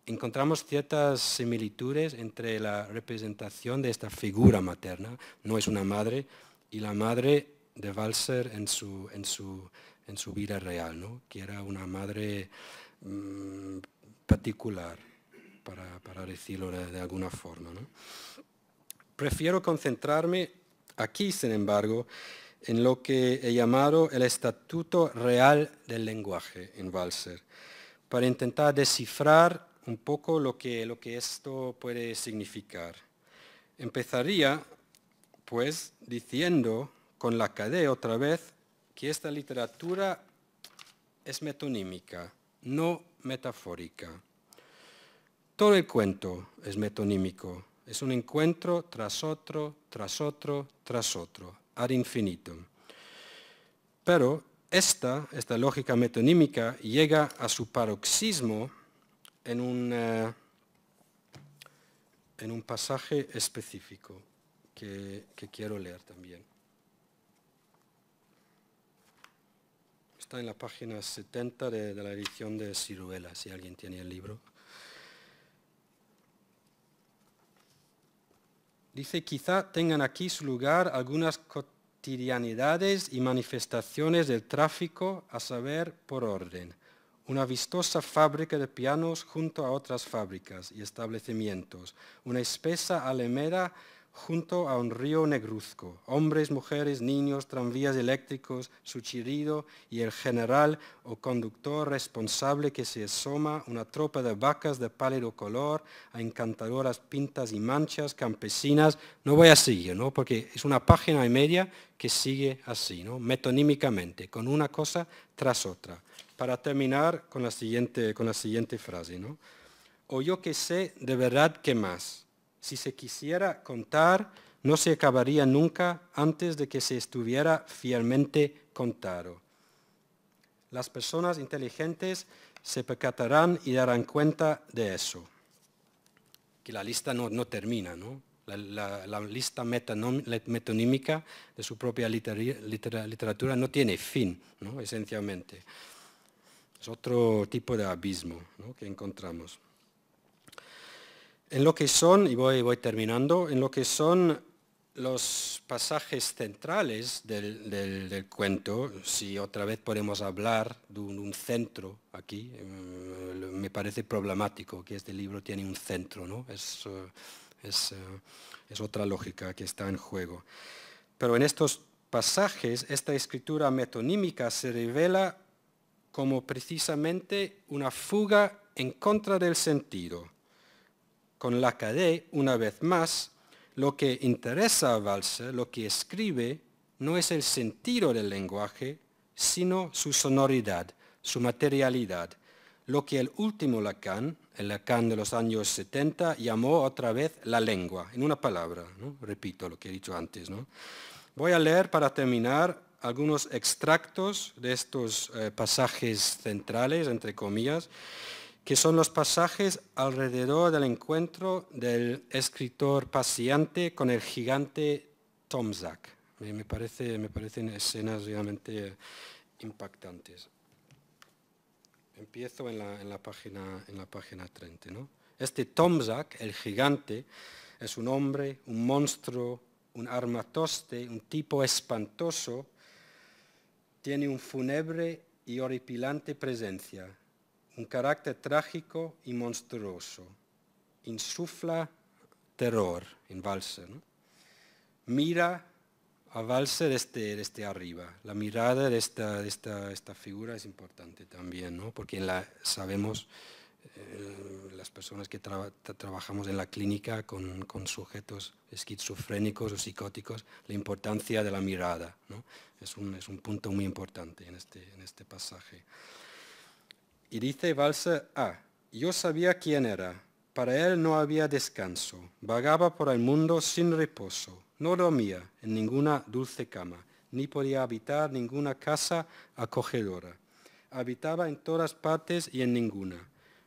encontramos ciertas similitudes entre la representación de esta figura materna, no es una madre, y la madre de Walser en su, en su en su vida real, ¿no? que era una madre mm, particular, para, decirlo de, alguna forma. Prefiero concentrarme aquí, sin embargo, en lo que he llamado el estatuto real del lenguaje en Walser, para intentar descifrar un poco lo que, lo que esto puede significar. Empezaría, pues, diciendo con la cadena otra vez que esta literatura es metonímica, no metafórica. Todo el cuento es metonímico, es un encuentro tras otro, tras otro, tras otro, ad infinitum. Pero esta, esta lógica metonímica llega a su paroxismo en un, eh, en un pasaje específico que quiero leer también. está en la página 70 de, la edición de Ciruela, si alguien tiene el libro. Dice, quizá tengan aquí su lugar algunas cotidianidades y manifestaciones del tráfico, a saber, por orden. Una vistosa fábrica de pianos junto a otras fábricas y establecimientos. Una espesa alameda junto a un río negruzco, hombres, mujeres, niños, tranvías eléctricos, su chirrido y el general o conductor responsable que se asoma, una tropa de vacas de pálido color, a encantadoras pintas y manchas campesinas. No voy a seguir, porque es una página y media que sigue así, ¿no? metonímicamente, con una cosa tras otra. Para terminar con la siguiente, con la siguiente frase, ¿no? o yo que sé de verdad que más si se quisiera contar, no se acabaría nunca antes de que se estuviera fielmente contado. Las personas inteligentes se percatarán y darán cuenta de eso. Que la lista no, termina, ¿no? La, lista metonímica de su propia literatura no tiene fin, esencialmente. Es otro tipo de abismo que encontramos. En lo que son, y voy, terminando, en lo que son los pasajes centrales del, cuento, si otra vez podemos hablar de un, centro aquí, eh, me parece problemático que este libro tiene un centro, ¿no? Eh, eh, es otra lógica que está en juego. Pero en estos pasajes, esta escritura metonímica se revela como precisamente una fuga en contra del sentido con la una vez más, lo que interesa a Walser, lo que escribe, no es el sentido del lenguaje, sino su sonoridad, su materialidad, lo que el último Lacan, el Lacan de los años 70, llamó otra vez la lengua, en una palabra, repito lo que he dicho antes. Voy a leer para terminar algunos extractos de estos eh, pasajes centrales, entre comillas, que son los pasajes alrededor del encuentro del escritor paciente con el gigante Tomzak. Me, me parecen escenas realmente impactantes. Empiezo en la, página, 30. ¿no? Este Tomzak, el gigante, es un hombre, un monstruo, un armatoste, un tipo espantoso, tiene un fúnebre y horripilante presencia un carácter trágico y monstruoso. Insufla terror en Valse. Mira a Valse desde, desde, arriba. La mirada de esta, figura es importante también, porque la, sabemos, eh, las personas que trabajamos en la clínica con, sujetos esquizofrénicos o psicóticos, la importancia de la mirada. Es, un, punto muy importante en este, este pasaje. Y dice Valsa, «Ah, yo sabía quién era. Para él no había descanso. Vagaba por el mundo sin reposo. No dormía en ninguna dulce cama, ni podía habitar ninguna casa acogedora. Habitaba en todas partes y en ninguna.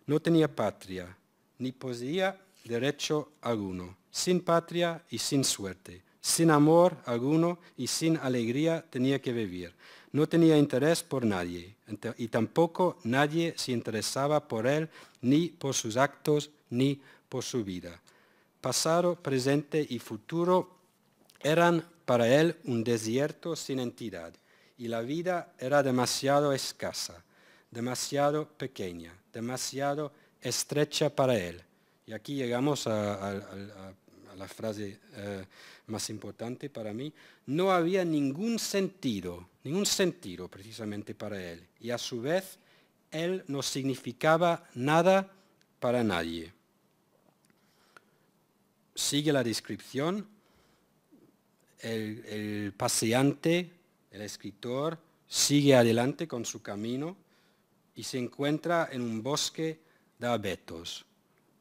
No tenía patria, ni poseía derecho alguno. Sin patria y sin suerte. Sin amor alguno y sin alegría tenía que vivir no tenía interés por nadie y tampoco nadie se interesaba por él, ni por sus actos, ni por su vida. Pasado, presente y futuro eran para él un desierto sin entidad y la vida era demasiado escasa, demasiado pequeña, demasiado estrecha para él. Y aquí llegamos a, la frase eh, más importante para mí, no había ningún sentido, ningún sentido precisamente para él. Y a su vez, él no significaba nada para nadie. Sigue la descripción, el paseante, el escritor, sigue adelante con su camino y se encuentra en un bosque de abetos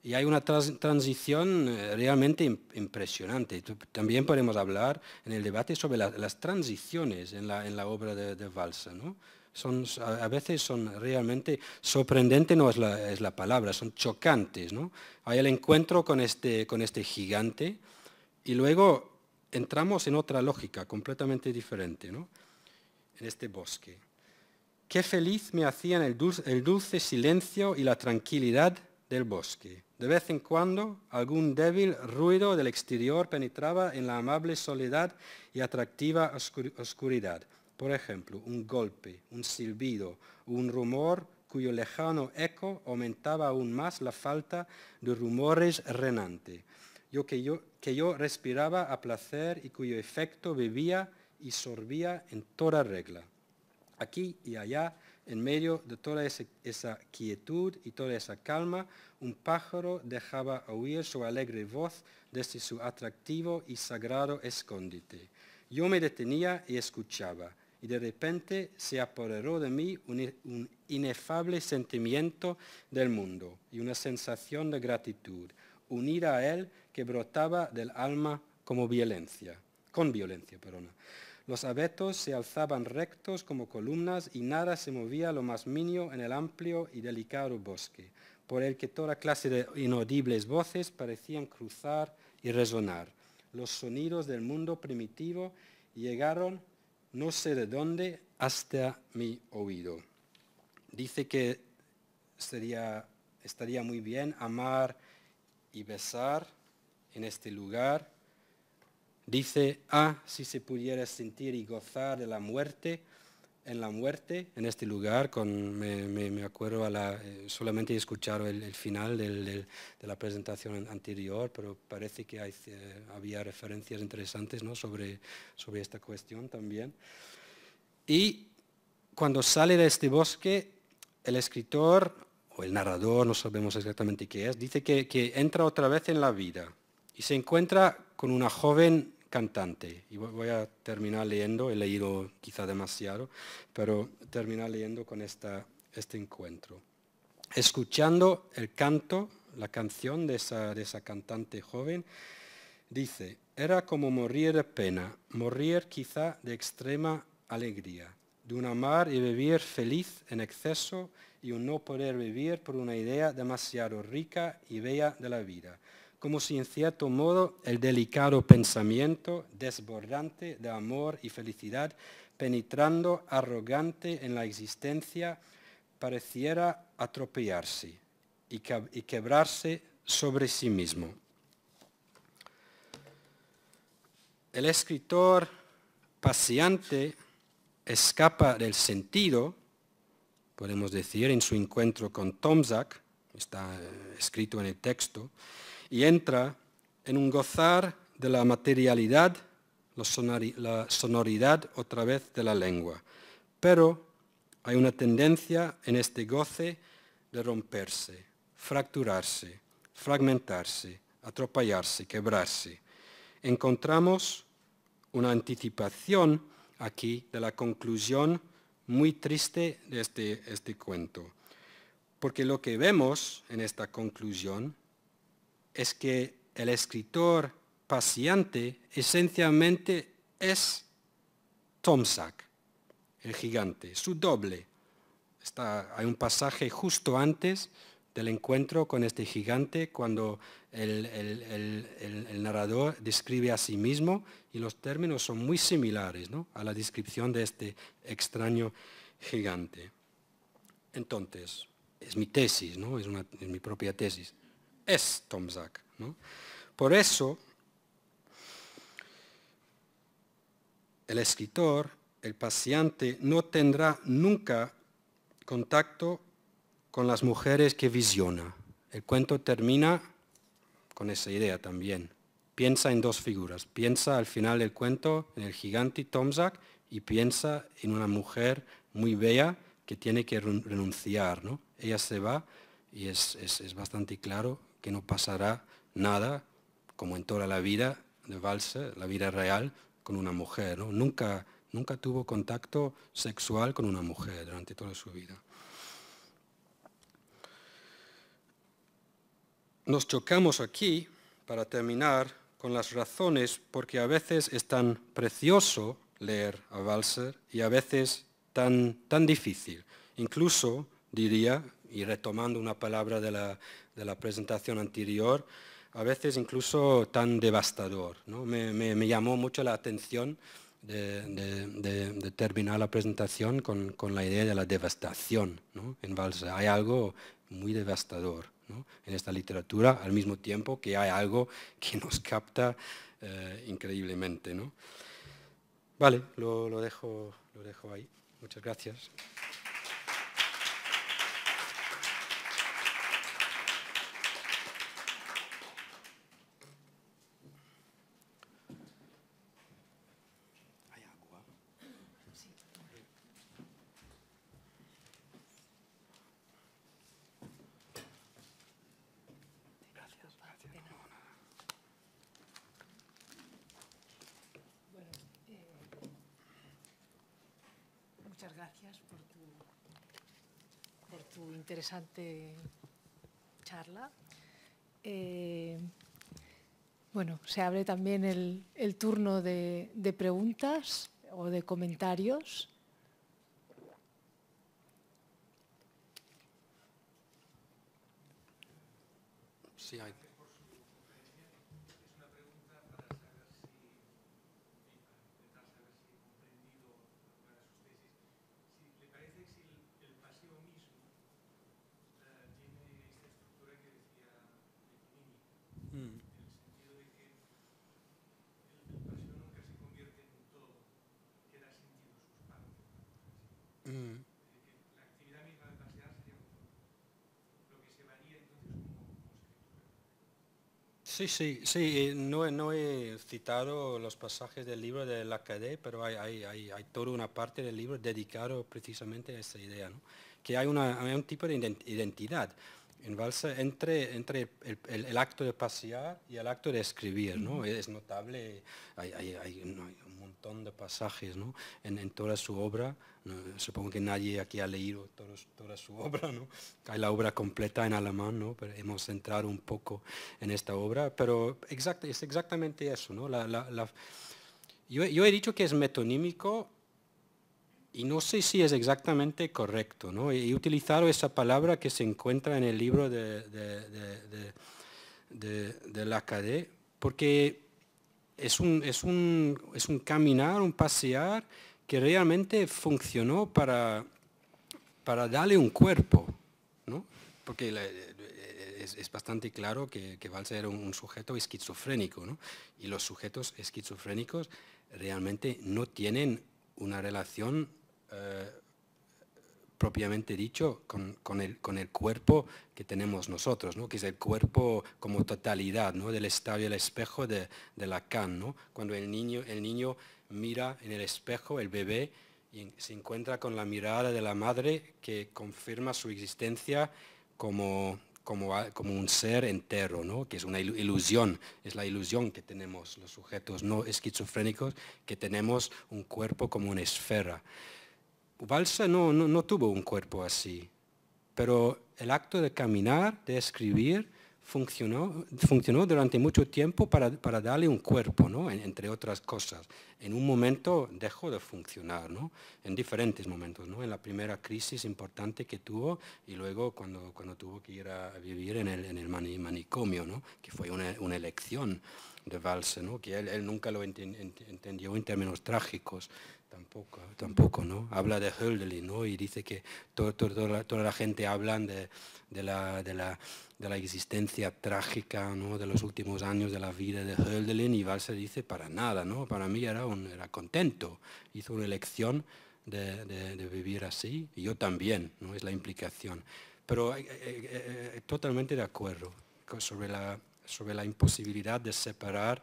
y hay una transición eh, realmente impresionante. También podemos hablar en el debate sobre las transiciones en la, obra de, de Valsa. a veces son realmente sorprendentes, no es la, palabra, son chocantes. Hay el encuentro este, con este, gigante y luego entramos en otra lógica completamente diferente, en este bosque. Qué feliz me hacían el dulce silencio y la tranquilidad del bosque de vez en cuando, algún débil ruido del exterior penetraba en la amable soledad y atractiva oscuridad. Por ejemplo, un golpe, un silbido, un rumor cuyo lejano eco aumentaba aún más la falta de rumores renantes, yo que, yo, respiraba a placer y cuyo efecto bebía y sorbía en toda regla. Aquí y allá, en medio de toda esa quietud y toda esa calma, un pájaro dejaba oír su alegre voz desde su atractivo y sagrado escondite. Yo me detenía y escuchaba, y de repente se apoderó de mí un, inefable sentimiento del mundo y una sensación de gratitud, unida a él que brotaba del alma como violencia, con violencia, perdona. Los abetos se alzaban rectos como columnas y nada se movía lo más mínimo en el amplio y delicado bosque por el que toda clase de inaudibles voces parecían cruzar y resonar. Los sonidos del mundo primitivo llegaron no sé de dónde hasta mi oído. Dice que estaría muy bien amar y besar en este lugar. Dice, ah, si se pudiera sentir y gozar de la muerte en la muerte, en este lugar, me, acuerdo la, eh, solamente he escuchado el, final de la presentación anterior, pero parece que eh, había referencias interesantes sobre, esta cuestión también. Y cuando sale de este bosque, el escritor o el narrador, no sabemos exactamente qué es, dice que, que entra otra vez en la vida y se encuentra con una joven cantante. Y voy a terminar leyendo, he leído quizá demasiado, pero terminar leyendo con esta, este encuentro. Escuchando el canto, la canción de esa, de esa cantante joven, dice, era como morir de pena, morir quizá de extrema alegría, de un amar y vivir feliz en exceso y un no poder vivir por una idea demasiado rica y bella de la vida como si en cierto modo el delicado pensamiento desbordante de amor y felicidad, penetrando arrogante en la existencia, pareciera atropellarse y quebrarse sobre sí mismo. El escritor paseante escapa del sentido, podemos decir, en su encuentro con Tomzak, está eh, escrito en el texto, y entra en un gozar de la materialidad, la sonoridad otra vez de la lengua. Pero hay una tendencia en este goce de romperse, fracturarse, fragmentarse, atropellarse, quebrarse. Encontramos una anticipación aquí de la conclusión muy triste de este, este cuento. Porque lo que vemos en esta conclusión es que el escritor paciente esencialmente es Tomsack, el gigante, su doble. hay un pasaje justo antes del encuentro con este gigante cuando el, narrador describe a sí mismo y los términos son muy similares a la descripción de este extraño gigante. Entonces, es mi tesis, ¿no? es mi propia tesis es Tom Por eso, el escritor, el paciente, no tendrá nunca contacto con las mujeres que visiona. El cuento termina con esa idea también. Piensa en dos figuras. Piensa al final del cuento en el gigante Tomzak y piensa en una mujer muy bella que tiene que renunciar. ¿no? Ella se va y es bastante claro que no pasará nada, como en toda la vida de Walser, la vida real, con una mujer. ¿no? Nunca, nunca tuvo contacto sexual con una mujer durante toda su vida. Nos chocamos aquí, para terminar, con las razones por porque a veces es tan precioso leer a Walser y a veces tan, tan difícil. Incluso, diría, y retomando una palabra de la, de la presentación anterior, a veces incluso tan devastador. ¿no? Me, llamó mucho la atención de, terminar la presentación con, la idea de la devastación en Valsa. Hay algo muy devastador en esta literatura, al mismo tiempo que hay algo que nos capta eh, increíblemente. Vale, lo, dejo, lo dejo ahí. Muchas gracias. interesante charla. Eh, bueno, se abre también el, turno de preguntas o de comentarios. Sí, sí, sí, eh, no, no he citado los pasajes del libro de la Cadet, pero hay, hay, toda una parte del libro dedicado precisamente a esta idea, que hay, un tipo de identidad en Balsa entre, entre el, acto de pasear y el acto de escribir. ¿no? Es notable, hay, de pasajes ¿no? en, toda su obra. Supongo que nadie aquí ha leído toda su obra. Hay la obra completa en alemán, ¿no? pero hemos centrado un poco en esta obra. Pero exacto, es exactamente eso. ¿no? Yo, he dicho que es metonímico y no sé si es exactamente correcto. ¿no? He utilizado esa palabra que se encuentra en el libro de, la de, porque es un, es, un, caminar, un pasear que realmente funcionó para, para darle un cuerpo, porque es, bastante claro que, que era un, sujeto esquizofrénico, ¿no? y los sujetos esquizofrénicos realmente no tienen una relación eh, propiamente dicho, con, el, cuerpo que tenemos nosotros, que es el cuerpo como totalidad, ¿no? del estadio el espejo de, de Lacan. Cuando el niño, mira en el espejo, el bebé, y se encuentra con la mirada de la madre que confirma su existencia como, un ser entero, que es una ilusión, es la ilusión que tenemos los sujetos no esquizofrénicos, que tenemos un cuerpo como una esfera. Balsa no, no, tuvo un cuerpo así, pero el acto de caminar, de escribir, funcionó, funcionó durante mucho tiempo para, darle un cuerpo, ¿no? entre otras cosas. En un momento dejó de funcionar, en diferentes momentos, ¿no? en la primera crisis importante que tuvo y luego cuando, cuando tuvo que ir a vivir en el, manicomio, ¿no? que fue una, elección de Valse, que él, nunca lo entendió en términos trágicos, Tampoco, tampoco, ¿no? Habla de Hölderlin, ¿no? Y dice que toda, la, gente habla de, la, existencia trágica, ¿no? De los últimos años de la vida de Hölderlin y Valser dice para nada, ¿no? Para mí era, era contento, hizo una elección de, vivir así y yo también, ¿no? Es la implicación. Pero eh, eh, eh, totalmente de acuerdo sobre la, sobre la imposibilidad de separar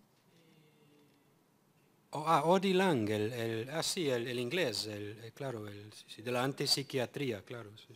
Ah, Odi Lang, ah, el, el, inglés, el, eh, claro, el, de la antipsiquiatría, claro. sí.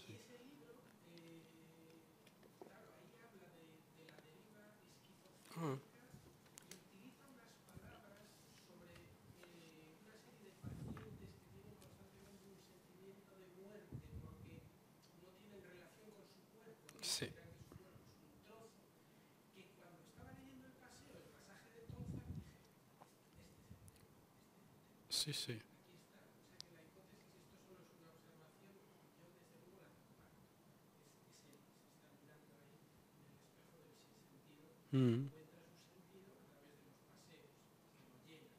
Encuentras un sentido a través de los paseos, que lo llenan.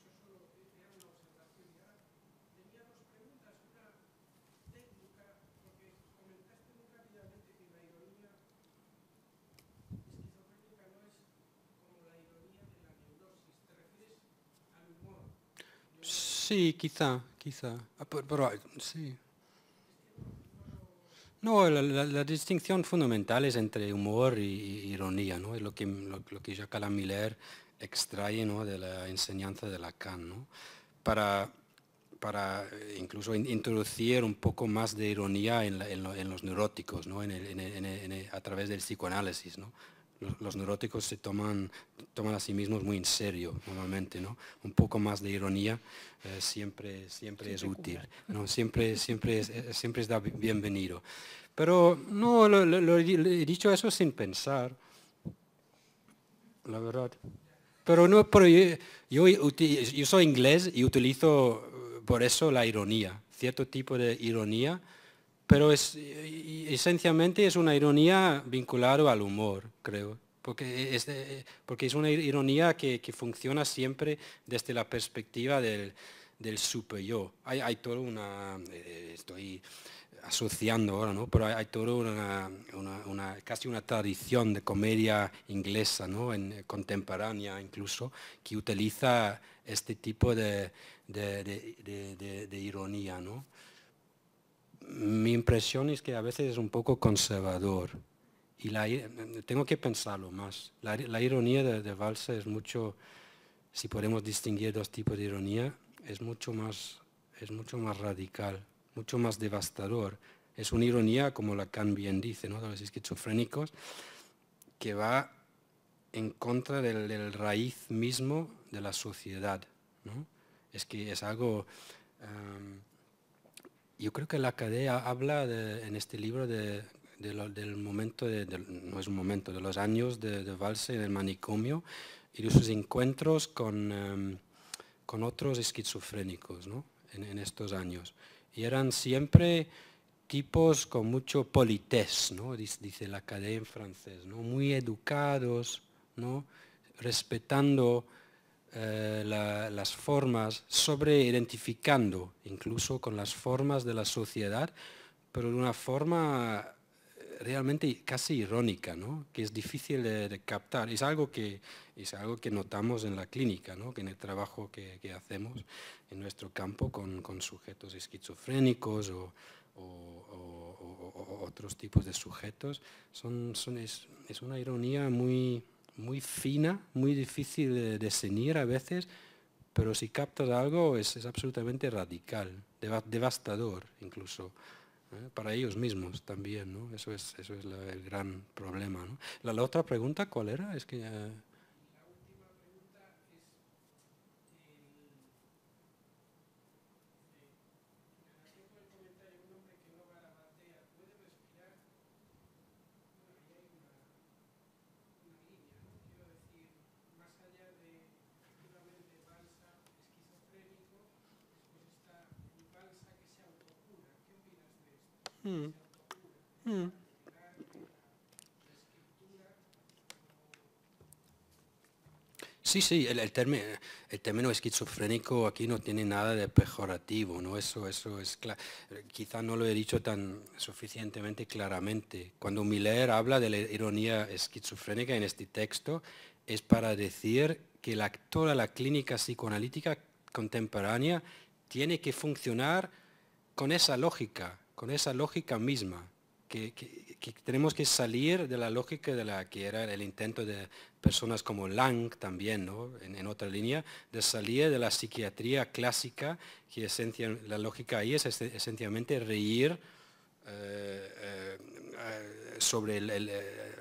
Eso solo es de una observación. Tenía dos preguntas. Una técnica, porque comentaste muy rápidamente que la ironía esquizofrénica no es como la ironía de la neurosis. ¿Te refieres al humor? Sí, quizá, quizá. Ah, pero, sí. No, la, distinción fundamental es entre humor y, ironía, es lo que, lo, Jacques Alain Miller extrae de la enseñanza de Lacan, ¿no? para, eh, incluso introducir un poco más de ironía en, los neuróticos, a través del psicoanálisis. ¿no? los, neuróticos se toman, toman a sí mismos muy en serio normalmente, Un poco más de ironía siempre, eh, siempre, es útil, Siempre, siempre, es, siempre es bienvenido. Pero no, lo, he dicho eso sin pensar, la verdad. Pero no, yo soy inglés y utilizo eh, por eso la ironía, cierto tipo de ironía pero es, esencialmente es una ironía vinculada al humor, creo. Porque es, porque es una ironía que, funciona siempre desde la perspectiva del, del super yo. Hay, hay toda una... Eh, estoy asociando ahora, ¿no? Pero hay, toda una, casi una tradición de comedia inglesa, En, eh, contemporánea incluso, que utiliza este tipo de, de ironía, ¿no? mi impresión es que a veces es un poco conservador y la, tengo que pensarlo más. La, ironía de, de es mucho, si podemos distinguir dos tipos de ironía, es mucho más, es mucho más radical, mucho más devastador. Es una ironía, como Lacan bien dice, ¿no? de los esquizofrénicos, que va en contra del, raíz mismo de la sociedad. ¿no? Es que es algo... Em, yo creo que la cadea habla en este libro del momento, no es un momento, de los años de, Valse en el manicomio y de sus encuentros con, em, con otros esquizofrénicos en, estos años. Y eran siempre tipos con mucho politez, ¿no? dice, la cadena en francés, ¿no? muy educados, ¿no? respetando eh, las formas, sobre identificando incluso con las formas de la sociedad, pero de una forma eh, realmente casi irónica, que es difícil de, captar. Es algo, que, es algo que notamos en la clínica, que en el trabajo que, hacemos en nuestro campo con, sujetos esquizofrénicos o, otros tipos de sujetos, son, es una ironía muy, muy fina, muy difícil de definir a veces, pero si captas algo es, absolutamente radical, devastador incluso, ¿eh? para ellos mismos también, ¿no? Eso es, eso es el gran problema, ¿no? la, otra pregunta, ¿cuál era? Es que... Eh, Mm. Sí, sí, el, término, esquizofrénico aquí no tiene nada de pejorativo, ¿no? Eso, eso es Quizá no lo he dicho tan suficientemente claramente. Cuando Miller habla de la ironía esquizofrénica en este texto, es para decir que toda la clínica psicoanalítica contemporánea tiene que funcionar con esa lógica, con esa lógica misma, que, tenemos que salir de la lógica de la que era el intento de personas como Lang también, en, otra línea, de salir de la psiquiatría clásica, que esencia la lógica ahí es este, esencialmente reír eh, eh, sobre el, eh,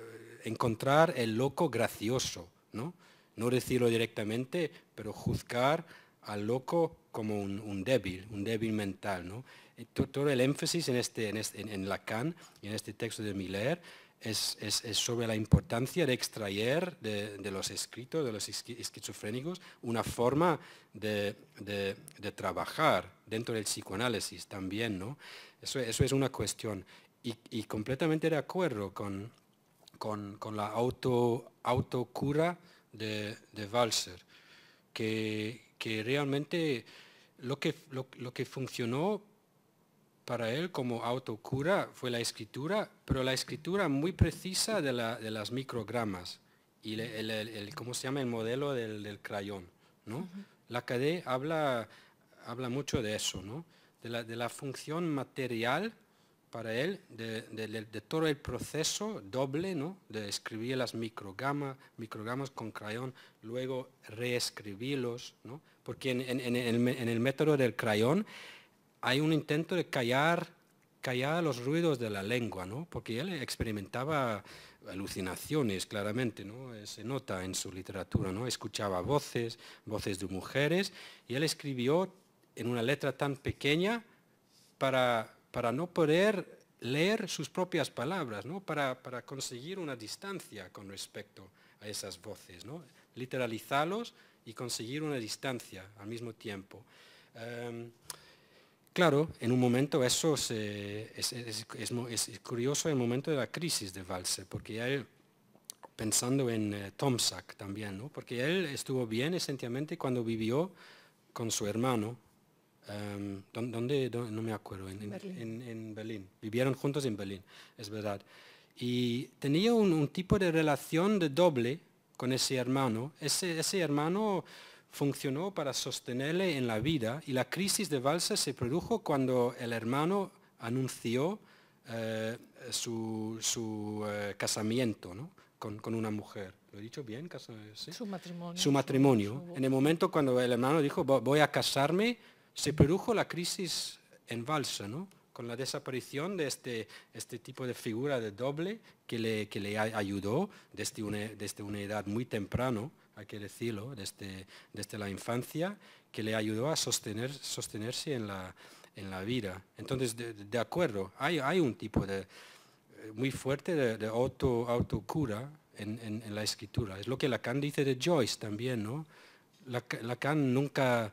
encontrar el loco gracioso, ¿no? no decirlo directamente, pero juzgar al loco como un, un débil, un débil mental. ¿no? Eh, todo el énfasis en, este, este en, Lacan y en este texto de Miller es, sobre la importancia de extraer de, los escritos, de los esquizofrénicos, una forma de, trabajar dentro del psicoanálisis también, ¿no? Eso, es una cuestión. Y, completamente de acuerdo con, con, la auto, autocura de, de Walser, que, realmente lo que, lo que funcionó para él como autocura fue la escritura, pero la escritura muy precisa de, las microgramas y el, ¿cómo se llama? El modelo del, crayón, ¿no? La Cadé habla, habla mucho de eso, ¿no? De la, función material para él, de, todo el proceso doble, ¿no? De escribir las microgramas, microgramas con crayón, luego reescribirlos, ¿no? Porque en el método del crayón, hay un intento de callar, callar los ruidos de la lengua, porque él experimentaba alucinaciones claramente, ¿no? Eh, se nota en su literatura, ¿no? escuchaba voces, voces de mujeres, y él escribió en una letra tan pequeña para, para no poder leer sus propias palabras, ¿no? para, conseguir una distancia con respecto a esas voces, ¿no? literalizarlos y conseguir una distancia al mismo tiempo. Em, Claro, en un momento eso es, curioso el momento de la crisis de Valse, porque él, pensando en eh, Tomsack también, porque él estuvo bien esencialmente cuando vivió con su hermano, em, ¿dónde? no me acuerdo, en, Berlín. Vivieron juntos en Berlín, es verdad. Y tenía un, tipo de relación de doble con ese hermano. ese hermano funcionó para sostenerle en la vida y la crisis de Balsa se produjo cuando el hermano anunció eh, su, eh, casamiento con, una mujer. ¿Lo he dicho bien? Su matrimonio. Su matrimonio. En el momento cuando el hermano dijo voy a casarme, se produjo la crisis en Balsa, con la desaparición de este, este tipo de figura de doble que le, le ayudó desde una, desde una edad muy temprano hay que decirlo, desde, este, la infancia, que le ayudó a sostener, sostenerse en la, vida. Entonces, de, acuerdo, hay, un tipo de, eh, muy fuerte de, auto, autocura en, la escritura. Es lo que Lacan dice de Joyce también, ¿no? Lacan nunca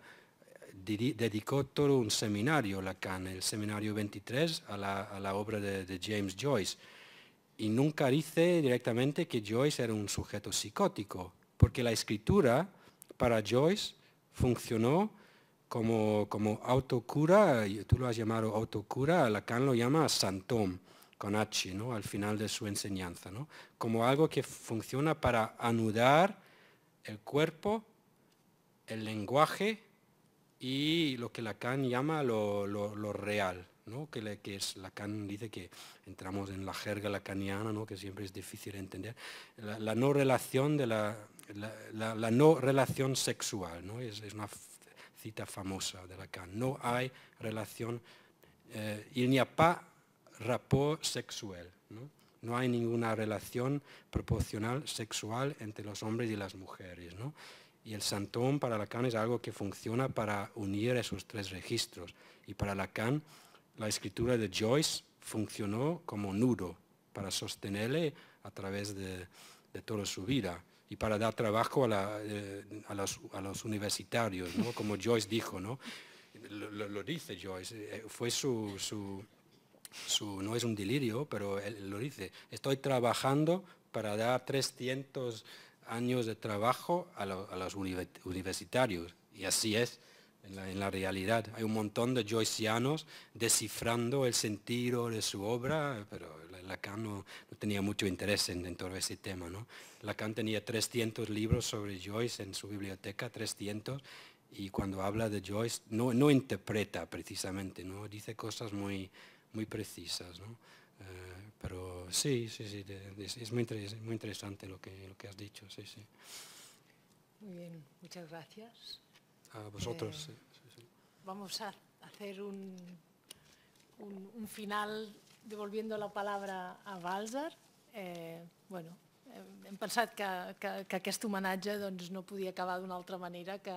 eh, dedicó todo un seminario, Lacan, el seminario 23, a la, obra de, de, James Joyce. Y nunca dice directamente que Joyce era un sujeto psicótico porque la escritura para Joyce funcionó como, como autocura, tú lo has llamado autocura, Lacan lo llama santom con H, al final de su enseñanza, como algo que funciona para anudar el cuerpo, el lenguaje y lo que Lacan llama lo real que, Lacan dice que entramos en la jerga lacaniana, que siempre es difícil entender, la, no relación de la, la, no relación sexual, es, una cita famosa de Lacan, no hay relación, eh, y il a rapport sexual, ¿no? hay ninguna relación proporcional sexual entre los hombres y las mujeres. Y el santón para Lacan es algo que funciona para unir esos tres registros. Y para Lacan la escritura de Joyce funcionó como nudo para sostenerle a través de, toda su vida y para dar trabajo a, eh, los, universitarios, como Joyce dijo, ¿no? lo, dice Joyce, eh, fue su, no es un delirio, pero él lo dice, estoy trabajando para dar 300 años de trabajo a los universitarios, y así es, en la, realidad. Hay un montón de joycianos descifrando el sentido de su obra, pero Lacan no, tenía mucho interés en, todo ese tema. ¿no? Lacan tenía 300 libros sobre Joyce en su biblioteca, 300, y cuando habla de Joyce no, interpreta precisamente, ¿no? dice cosas muy, precisas. Eh, pero sí, sí, sí, es, muy, interesante, lo que, has dicho. Muy bien, muchas gracias. A vosotros, eh, sí, sí, Vamos a hacer un, un, un, final devolviendo la palabra a Balzar. Eh, bueno, hem pensat que, que, que aquest homenatge doncs, no podia acabar d'una altra manera que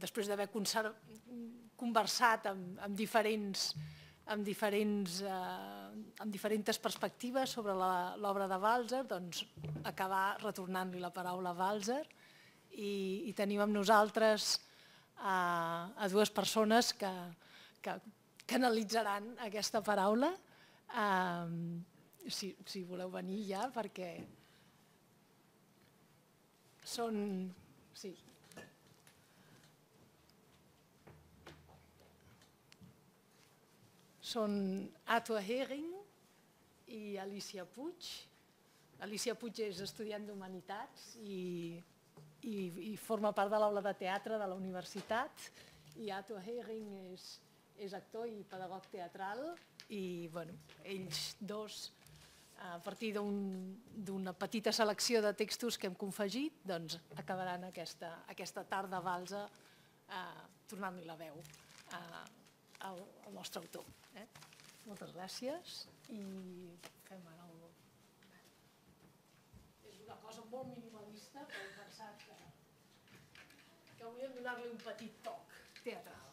després d'haver conversat amb, amb diferents amb diferents, eh, amb diferents perspectives sobre l'obra de Balzer, doncs acabar retornant-li la paraula a Balzer i, i tenim amb nosaltres a, a dues persones que, que canalitzaran aquesta paraula. Um, si, si voleu venir ja, perquè són... Sí. Són Atua Hering i Alicia Puig. Alicia Puig és estudiant d'Humanitats i i, i forma part de l'aula de teatre de la universitat. I Ato Hering és, és actor i pedagog teatral i bueno, ells dos, a partir d'una un, petita selecció de textos que hem confegit, doncs acabaran aquesta, aquesta tarda balsa eh, tornant-li la veu eh, al, al nostre autor. Eh? Moltes gràcies i fem ara el... És una cosa molt minimalista, però he pensat que que volíem donar-li un petit toc. Teatre.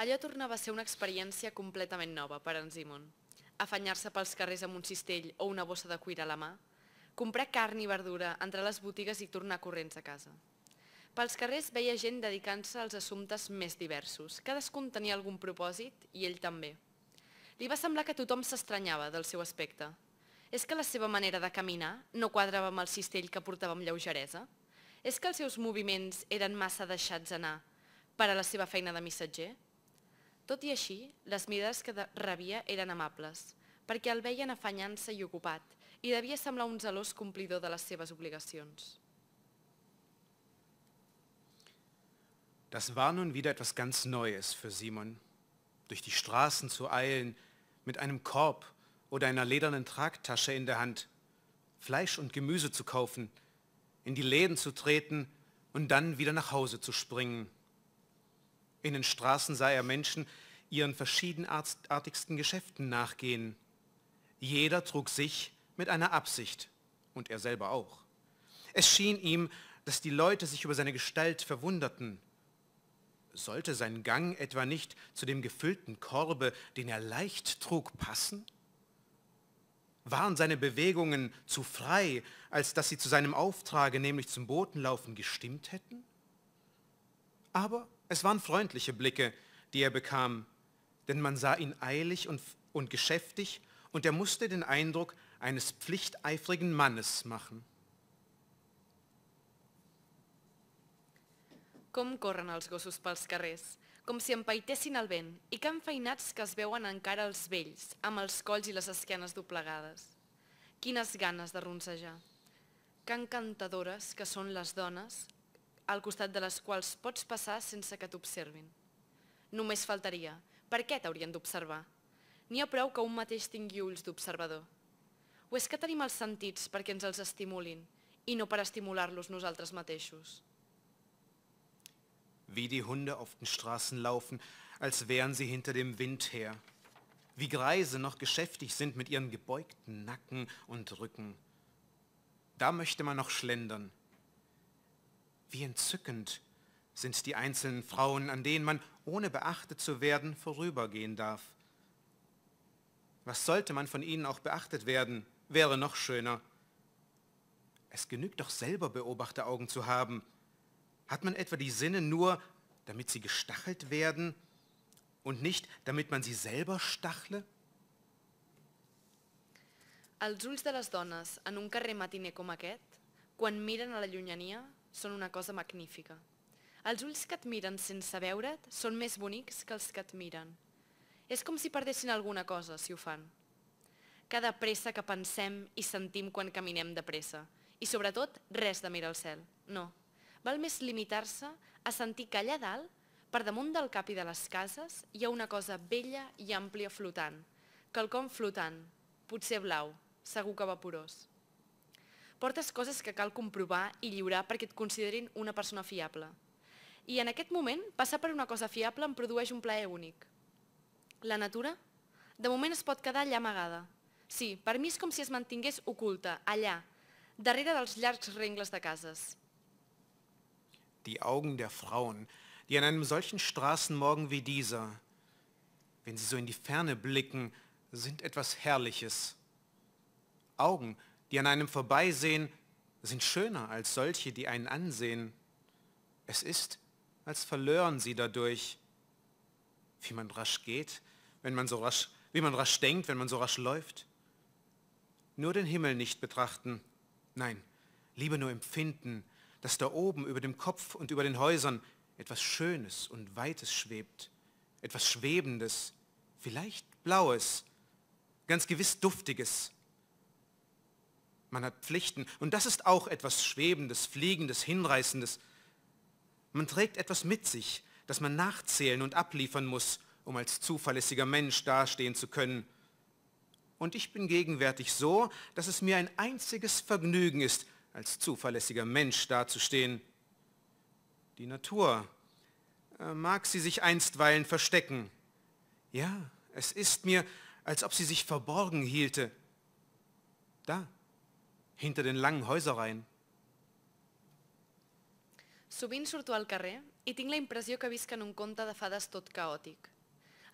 Allò tornava a ser una experiència completament nova per en Simon. Afanyar-se pels carrers amb un cistell o una bossa de cuir a la mà, comprar carn i verdura, entrar a les botigues i tornar corrents a casa. Pels carrers veia gent dedicant-se als assumptes més diversos. Cadascun tenia algun propòsit i ell també. Li va semblar que tothom s'estranyava del seu aspecte. És que la seva manera de caminar no quadrava amb el cistell que portava amb lleugeresa? És que els seus moviments eren massa deixats anar per a la seva feina de missatger? Tot i així, les mirades que rebia eren amables, perquè el veien afanyant-se i ocupat, i devia semblar un zelós complidor de les seves obligacions. Das war nun wieder etwas ganz Neues für Simon. Durch die Straßen zu eilen, mit einem Korb oder einer ledernen Tragtasche in der Hand, Fleisch und Gemüse zu kaufen, in die Läden zu treten und dann wieder nach Hause zu springen. In den Straßen sah er Menschen ihren verschiedenartigsten Geschäften nachgehen. Jeder trug sich mit einer Absicht und er selber auch. Es schien ihm, dass die Leute sich über seine Gestalt verwunderten. Sollte sein Gang etwa nicht zu dem gefüllten Korbe, den er leicht trug, passen? Waren seine Bewegungen zu frei, als dass sie zu seinem Auftrage, nämlich zum Botenlaufen, gestimmt hätten? Aber es waren freundliche Blicke, die er bekam, denn man sah ihn eilig und, und geschäftig und er musste den Eindruck eines pflichteifrigen Mannes machen. Com corren els gossos pels carrers, com si empaitessin el vent, i que enfeinats que es veuen encara els vells, amb els colls i les esquenes doblegades. Quines ganes de ronsejar! Que encantadores que són les dones, al costat de les quals pots passar sense que t'observin. Només faltaria. Per què t'haurien d'observar? N'hi ha prou que un mateix tingui ulls d'observador. O és que tenim els sentits perquè ens els estimulin i no per estimular-los nosaltres mateixos? Wie die Hunde auf den Straßen laufen, als wären sie hinter dem Wind her. Wie Greise noch geschäftig sind mit ihren gebeugten Nacken und Rücken. Da möchte man noch schlendern, wie entzückend sind die einzelnen Frauen, an denen man, ohne beachtet zu werden, vorübergehen darf. Was sollte man von ihnen auch beachtet werden, wäre noch schöner. Es genügt doch selber Beobachteraugen zu haben. Hat man etwa die Sinne nur, damit sie gestachelt werden und nicht, damit man sie selber stachle? Els ulls de les dones en un carrer matiner com aquest, quan miren a la llunyania, són una cosa magnífica. Els ulls que et miren sense veure't són més bonics que els que et miren. És com si perdessin alguna cosa, si ho fan. Cada pressa que pensem i sentim quan caminem de pressa. I sobretot, res de mirar al cel. No. Val més limitar-se a sentir que allà dalt, per damunt del cap i de les cases, hi ha una cosa bella i àmplia flotant. Quelcom flotant, potser blau, segur que vaporós portes coses que cal comprovar i lliurar perquè et considerin una persona fiable. I en aquest moment, passar per una cosa fiable em produeix un plaer únic. La natura, de moment es pot quedar allà amagada. Sí, per mi és com si es mantingués oculta, allà, darrere dels llargs rengles de cases. Die Augen der Frauen, die an einem solchen Straßenmorgen wie dieser, wenn sie so in die Ferne blicken, sind etwas Herrliches. Augen, die die an einem vorbeisehen, sind schöner als solche, die einen ansehen. Es ist, als verlören sie dadurch, wie man rasch geht, wenn man so rasch, wie man rasch denkt, wenn man so rasch läuft. Nur den Himmel nicht betrachten, nein, lieber nur empfinden, dass da oben über dem Kopf und über den Häusern etwas Schönes und Weites schwebt, etwas Schwebendes, vielleicht Blaues, ganz gewiss Duftiges, man hat Pflichten. Und das ist auch etwas Schwebendes, Fliegendes, Hinreißendes. Man trägt etwas mit sich, das man nachzählen und abliefern muss, um als zuverlässiger Mensch dastehen zu können. Und ich bin gegenwärtig so, dass es mir ein einziges Vergnügen ist, als zuverlässiger Mensch dazustehen. Die Natur äh, mag sie sich einstweilen verstecken. Ja, es ist mir, als ob sie sich verborgen hielte. Da hinter den langen Häuserreihen. Sovint surto al carrer i tinc la impressió que visc en un conte de fades tot caòtic.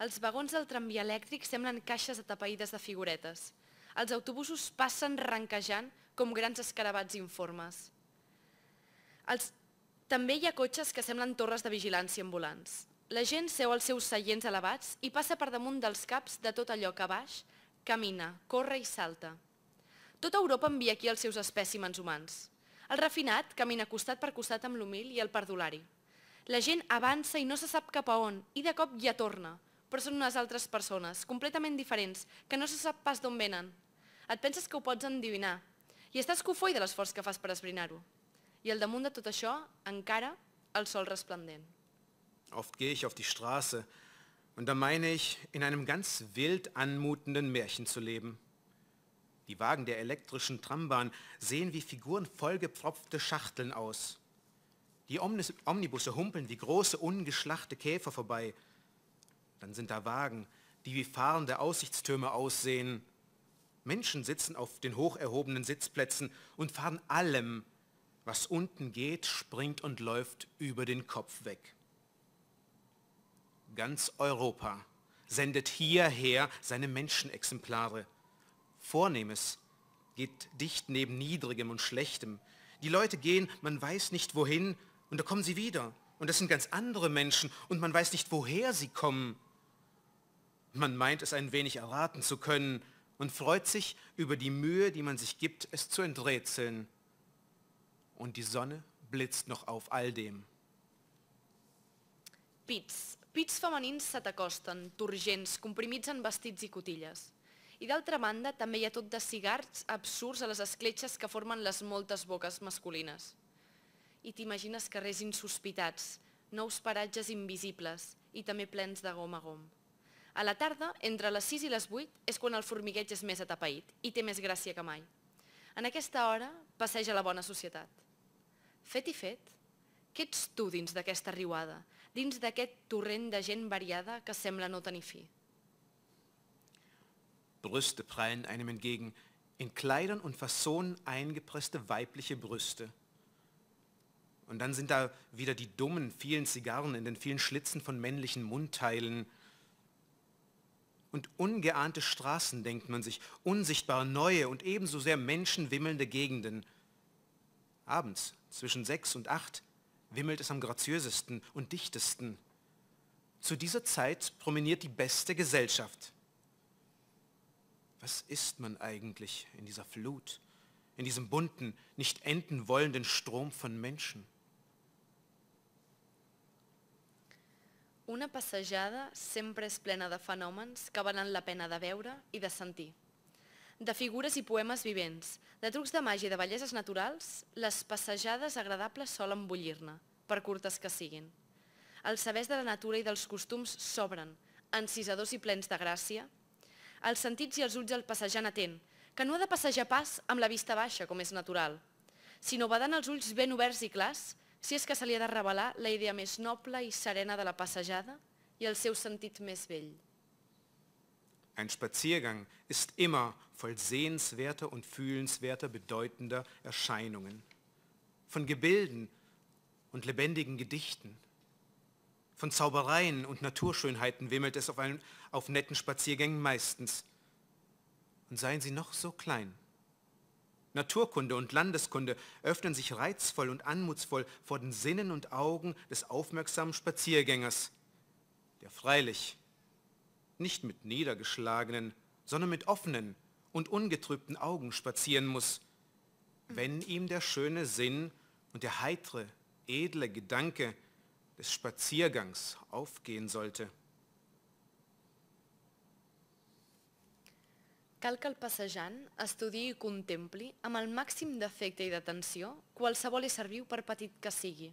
Els vagons del tramvia elèctric semblen caixes atapeïdes de figuretes. Els autobusos passen ranquejant com grans escarabats informes. Els... També hi ha cotxes que semblen torres de vigilància ambulants. La gent seu als seus seients elevats i passa per damunt dels caps de tot allò que baix, camina, corre i salta. Tota Europa envia aquí els seus espècimens humans. El refinat camina costat per costat amb l'humil i el perdulari. La gent avança i no se sap cap a on, i de cop ja torna, però són unes altres persones, completament diferents, que no se sap pas d'on venen. Et penses que ho pots endivinar, i estàs cofoi de l'esforç que fas per esbrinar-ho. I al damunt de tot això, encara, el sol resplendent. Oft gehe ich auf die Straße, und da meine ich, in einem ganz wild anmutenden Märchen zu leben. Die Wagen der elektrischen Trambahn sehen wie Figuren vollgepfropfte Schachteln aus. Die Omnibusse humpeln wie große ungeschlachte Käfer vorbei. Dann sind da Wagen, die wie fahrende Aussichtstürme aussehen. Menschen sitzen auf den hoch erhobenen Sitzplätzen und fahren allem, was unten geht, springt und läuft über den Kopf weg. Ganz Europa sendet hierher seine Menschenexemplare. Vornehmes geht dicht neben Niedrigem und Schlechtem. Die Leute gehen, man weiß nicht wohin, und da kommen sie wieder. Und das sind ganz andere Menschen, und man weiß nicht, woher sie kommen. Man meint es ein wenig erraten zu können und freut sich über die Mühe, die man sich gibt, es zu enträtseln. Und die Sonne blitzt noch auf all dem. Pits. Pits femenins se turgents, comprimits en vestits i cotilles. I d'altra banda, també hi ha tot de cigarts absurds a les escletxes que formen les moltes boques masculines. I t'imagines carrers insospitats, nous paratges invisibles i també plens de gom a gom. A la tarda, entre les 6 i les 8, és quan el formigueig és més atapeït i té més gràcia que mai. En aquesta hora, passeja la bona societat. Fet i fet, què ets tu dins d'aquesta riuada, dins d'aquest torrent de gent variada que sembla no tenir fi? Brüste prallen einem entgegen, in Kleidern und Fasonen eingepresste weibliche Brüste. Und dann sind da wieder die dummen vielen Zigarren in den vielen Schlitzen von männlichen Mundteilen. Und ungeahnte Straßen, denkt man sich, unsichtbar neue und ebenso sehr menschenwimmelnde Gegenden. Abends zwischen sechs und acht wimmelt es am graziösesten und dichtesten. Zu dieser Zeit promeniert die beste Gesellschaft. Was ist man eigentlich in dieser Flut, in diesem bunten, nicht enden wollenden Strom von Menschen? Una passejada sempre és plena de fenòmens que valen la pena de veure i de sentir. De figures i poemes vivents, de trucs de màgia i de belleses naturals, les passejades agradables solen bullir-ne, per curtes que siguin. Els sabers de la natura i dels costums s'obren, encisadors i plens de gràcia, els sentits i els ulls del passejant atent, que no ha de passejar pas amb la vista baixa, com és natural, sinó badant els ulls ben oberts i clars si és que se li ha de revelar la idea més noble i serena de la passejada i el seu sentit més vell. Ein Spaziergang ist immer voll sehenswerter und fühlenswerter bedeutender Erscheinungen, von Gebilden und lebendigen Gedichten, Von Zaubereien und Naturschönheiten wimmelt es auf, einem, auf netten Spaziergängen meistens. Und seien sie noch so klein. Naturkunde und Landeskunde öffnen sich reizvoll und anmutsvoll vor den Sinnen und Augen des aufmerksamen Spaziergängers, der freilich nicht mit niedergeschlagenen, sondern mit offenen und ungetrübten Augen spazieren muss, wenn ihm der schöne Sinn und der heitere, edle Gedanke des Spaziergangs aufgehen sollte. Cal que el passejant estudi i contempli amb el màxim d'efecte i d'atenció qualsevol ésser viu per petit que sigui.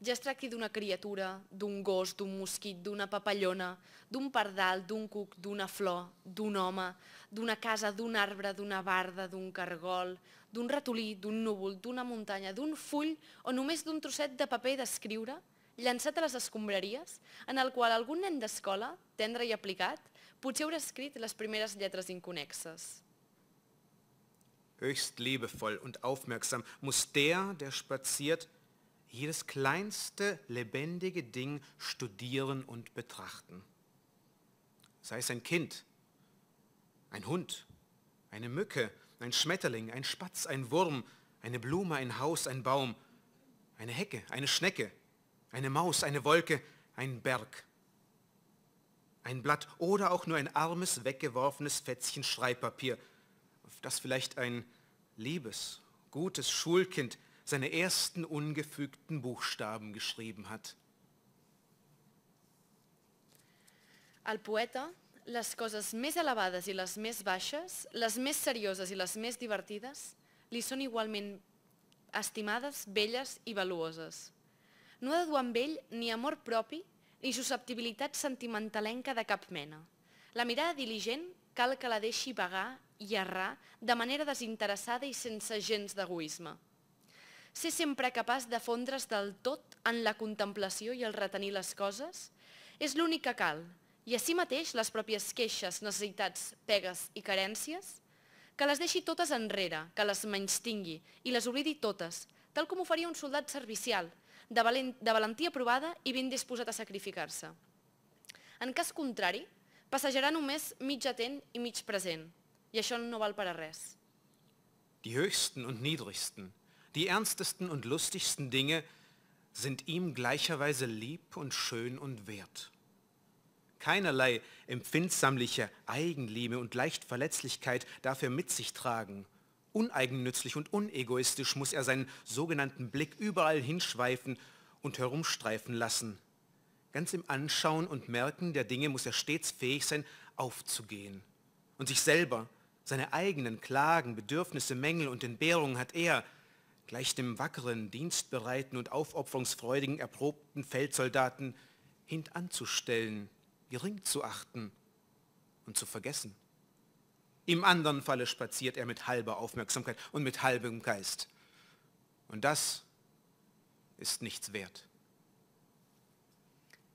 Ja es tracti d'una criatura, d'un gos, d'un mosquit, d'una papallona, d'un pardal, d'un cuc, d'una flor, d'un home, d'una casa, d'un arbre, d'una barda, d'un cargol, d'un ratolí, d'un núvol, d'una muntanya, d'un full o només d'un trosset de paper d'escriure, llançat a les escombraries, en el qual algun nen d'escola, tendre i aplicat, potser haurà escrit les primeres lletres inconexes. Höchst liebevoll und aufmerksam muss der, der spaziert, jedes kleinste lebendige Ding studieren und betrachten. Sei es ein Kind, ein Hund, eine Mücke, ein Schmetterling, ein Spatz, ein Wurm, eine Blume, ein Haus, ein Baum, eine Hecke, eine Schnecke, eine Maus, eine Wolke, ein Berg, ein Blatt oder auch nur ein armes, weggeworfenes Fätzchen Schreibpapier, auf das vielleicht ein liebes, gutes Schulkind seine ersten ungefügten Buchstaben geschrieben hat. Al poeta, les coses més elevades i les més baixes, les més serioses i les més divertides, li són igualment estimades, belles i valuoses. no ha de dur amb ell ni amor propi ni susceptibilitat sentimentalenca de cap mena. La mirada diligent cal que la deixi vagar i errar de manera desinteressada i sense gens d'egoisme. Ser sempre capaç de fondre's del tot en la contemplació i el retenir les coses és l'únic que cal, i si mateix les pròpies queixes, necessitats, pegues i carències, que les deixi totes enrere, que les menys tingui i les oblidi totes, tal com ho faria un soldat servicial, de, valent, de valentia provada i ben disposat a sacrificar-se. En cas contrari, passejarà només mig atent i mig present, i això no val per a res. Die höchsten und niedrigsten, die ernstesten und lustigsten Dinge sind ihm gleicherweise lieb und schön und wert. Keinerlei empfindsamliche Eigenliebe und Leichtverletzlichkeit Verletzlichkeit darf er mit sich tragen, Uneigennützlich und unegoistisch muss er seinen sogenannten Blick überall hinschweifen und herumstreifen lassen. Ganz im Anschauen und Merken der Dinge muss er stets fähig sein, aufzugehen. Und sich selber, seine eigenen Klagen, Bedürfnisse, Mängel und Entbehrungen hat er, gleich dem wackeren, dienstbereiten und aufopferungsfreudigen, erprobten Feldsoldaten, hintanzustellen, gering zu achten und zu vergessen. Im anderen Falle spaziert er mit halber Aufmerksamkeit und mit halbem Geist. Und das ist nichts wert.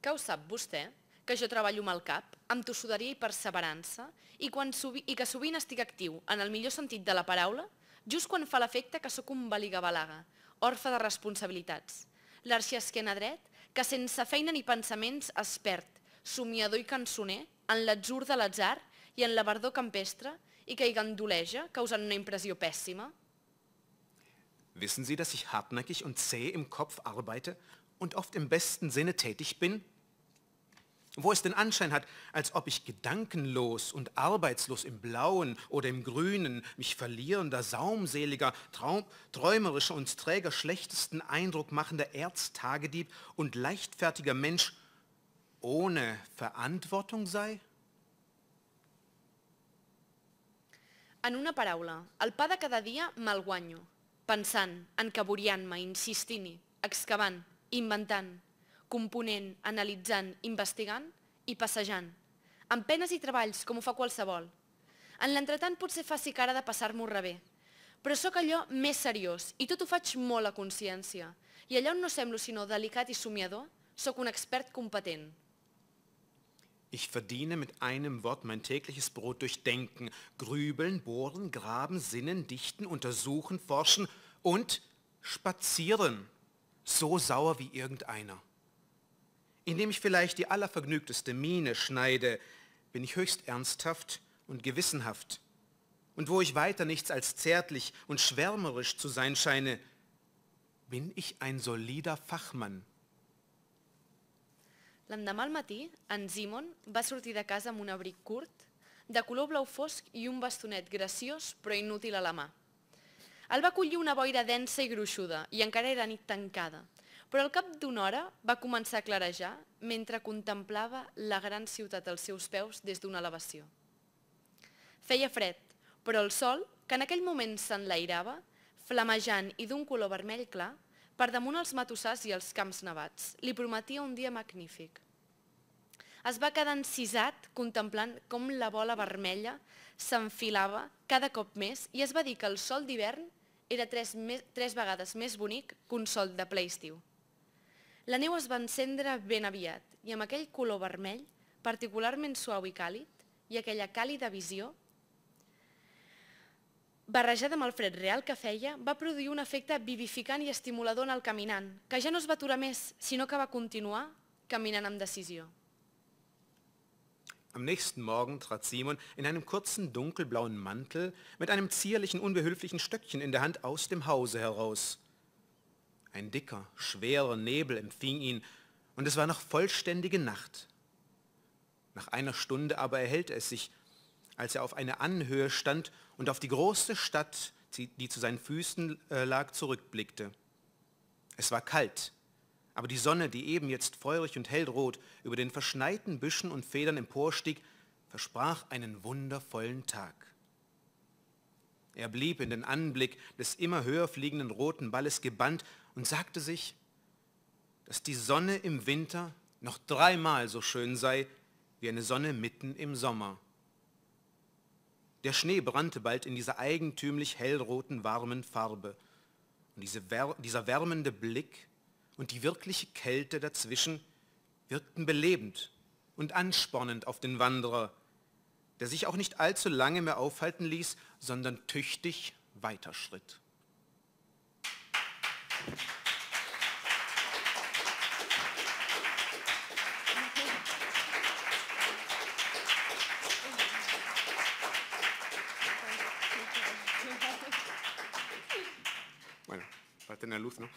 Que ho sap vostè? que jo treballo amb el cap, amb tossuderia i perseverança, i, quan sovi i que sovint estic actiu, en el millor sentit de la paraula, just quan fa l'efecte que sóc un baligabalaga, orfe de responsabilitats. L'arxi esquena dret, que sense feina ni pensaments es perd, somiador i cançoner, en l'atzur de l'atzar i en la verdor campestre i que hi gandoleja, causant una impressió pèssima. Wissen Sie, dass ich hartnäckig und zäh im Kopf arbeite und oft im besten Sinne tätig bin? Wo es den Anschein hat, als ob ich gedankenlos und arbeitslos im Blauen oder im Grünen mich verlierender, saumseliger, traum, träumerischer und träger schlechtesten Eindruck machender Erztagedieb und leichtfertiger Mensch ohne Verantwortung sei? En una paraula, el pa de cada dia me'l guanyo, pensant, encaboriant-me, insistint-hi, excavant, inventant, component, analitzant, investigant i passejant, amb penes i treballs com ho fa qualsevol. En l'entretant potser faci cara de passar-m'ho rebé, però sóc allò més seriós i tot ho faig molt a consciència. I allà on no semblo sinó delicat i somiador, sóc un expert competent. Ich verdiene mit einem Wort mein tägliches Brot durch Denken, Grübeln, Bohren, Graben, Sinnen, Dichten, Untersuchen, Forschen und Spazieren. So sauer wie irgendeiner. Indem ich vielleicht die allervergnügteste Miene schneide, bin ich höchst ernsthaft und gewissenhaft. Und wo ich weiter nichts als zärtlich und schwärmerisch zu sein scheine, bin ich ein solider Fachmann. L'endemà al matí, en Simon va sortir de casa amb un abric curt, de color blau fosc i un bastonet graciós però inútil a la mà. El va collir una boira densa i gruixuda i encara era nit tancada, però al cap d'una hora va començar a clarejar mentre contemplava la gran ciutat als seus peus des d'una elevació. Feia fred, però el sol, que en aquell moment s'enlairava, flamejant i d'un color vermell clar, per damunt els matossars i els camps nevats. Li prometia un dia magnífic. Es va quedar encisat contemplant com la bola vermella s'enfilava cada cop més i es va dir que el sol d'hivern era tres, més, tres vegades més bonic que un sol de ple estiu. La neu es va encendre ben aviat i amb aquell color vermell, particularment suau i càlid, i aquella càlida visió barrejat amb el fred real que feia, va produir un efecte vivificant i estimulador en el caminant, que ja no es va aturar més, sinó que va continuar caminant amb decisió. Am nächsten Morgen trat Simon in einem kurzen dunkelblauen Mantel mit einem zierlichen, unbehülflichen Stöckchen in der Hand aus dem Hause heraus. Ein dicker, schwerer Nebel empfing ihn und es war noch vollständige Nacht. Nach einer Stunde aber erhellte es sich, als er auf einer Anhöhe stand und auf die große Stadt, die zu seinen Füßen äh, lag, zurückblickte. Es war kalt, aber die Sonne, die eben jetzt feurig und hellrot über den verschneiten Büschen und Federn emporstieg, versprach einen wundervollen Tag. Er blieb in den Anblick des immer höher fliegenden roten Balles gebannt und sagte sich, dass die Sonne im Winter noch dreimal so schön sei wie eine Sonne mitten im Sommer. Der Schnee brannte bald in dieser eigentümlich hellroten, warmen Farbe. Und diese, dieser wärmende Blick und die wirkliche Kälte dazwischen wirkten belebend und anspornend auf den Wanderer, der sich auch nicht allzu lange mehr aufhalten ließ, sondern tüchtig weiterschritt. Applaus en la luz, ¿no?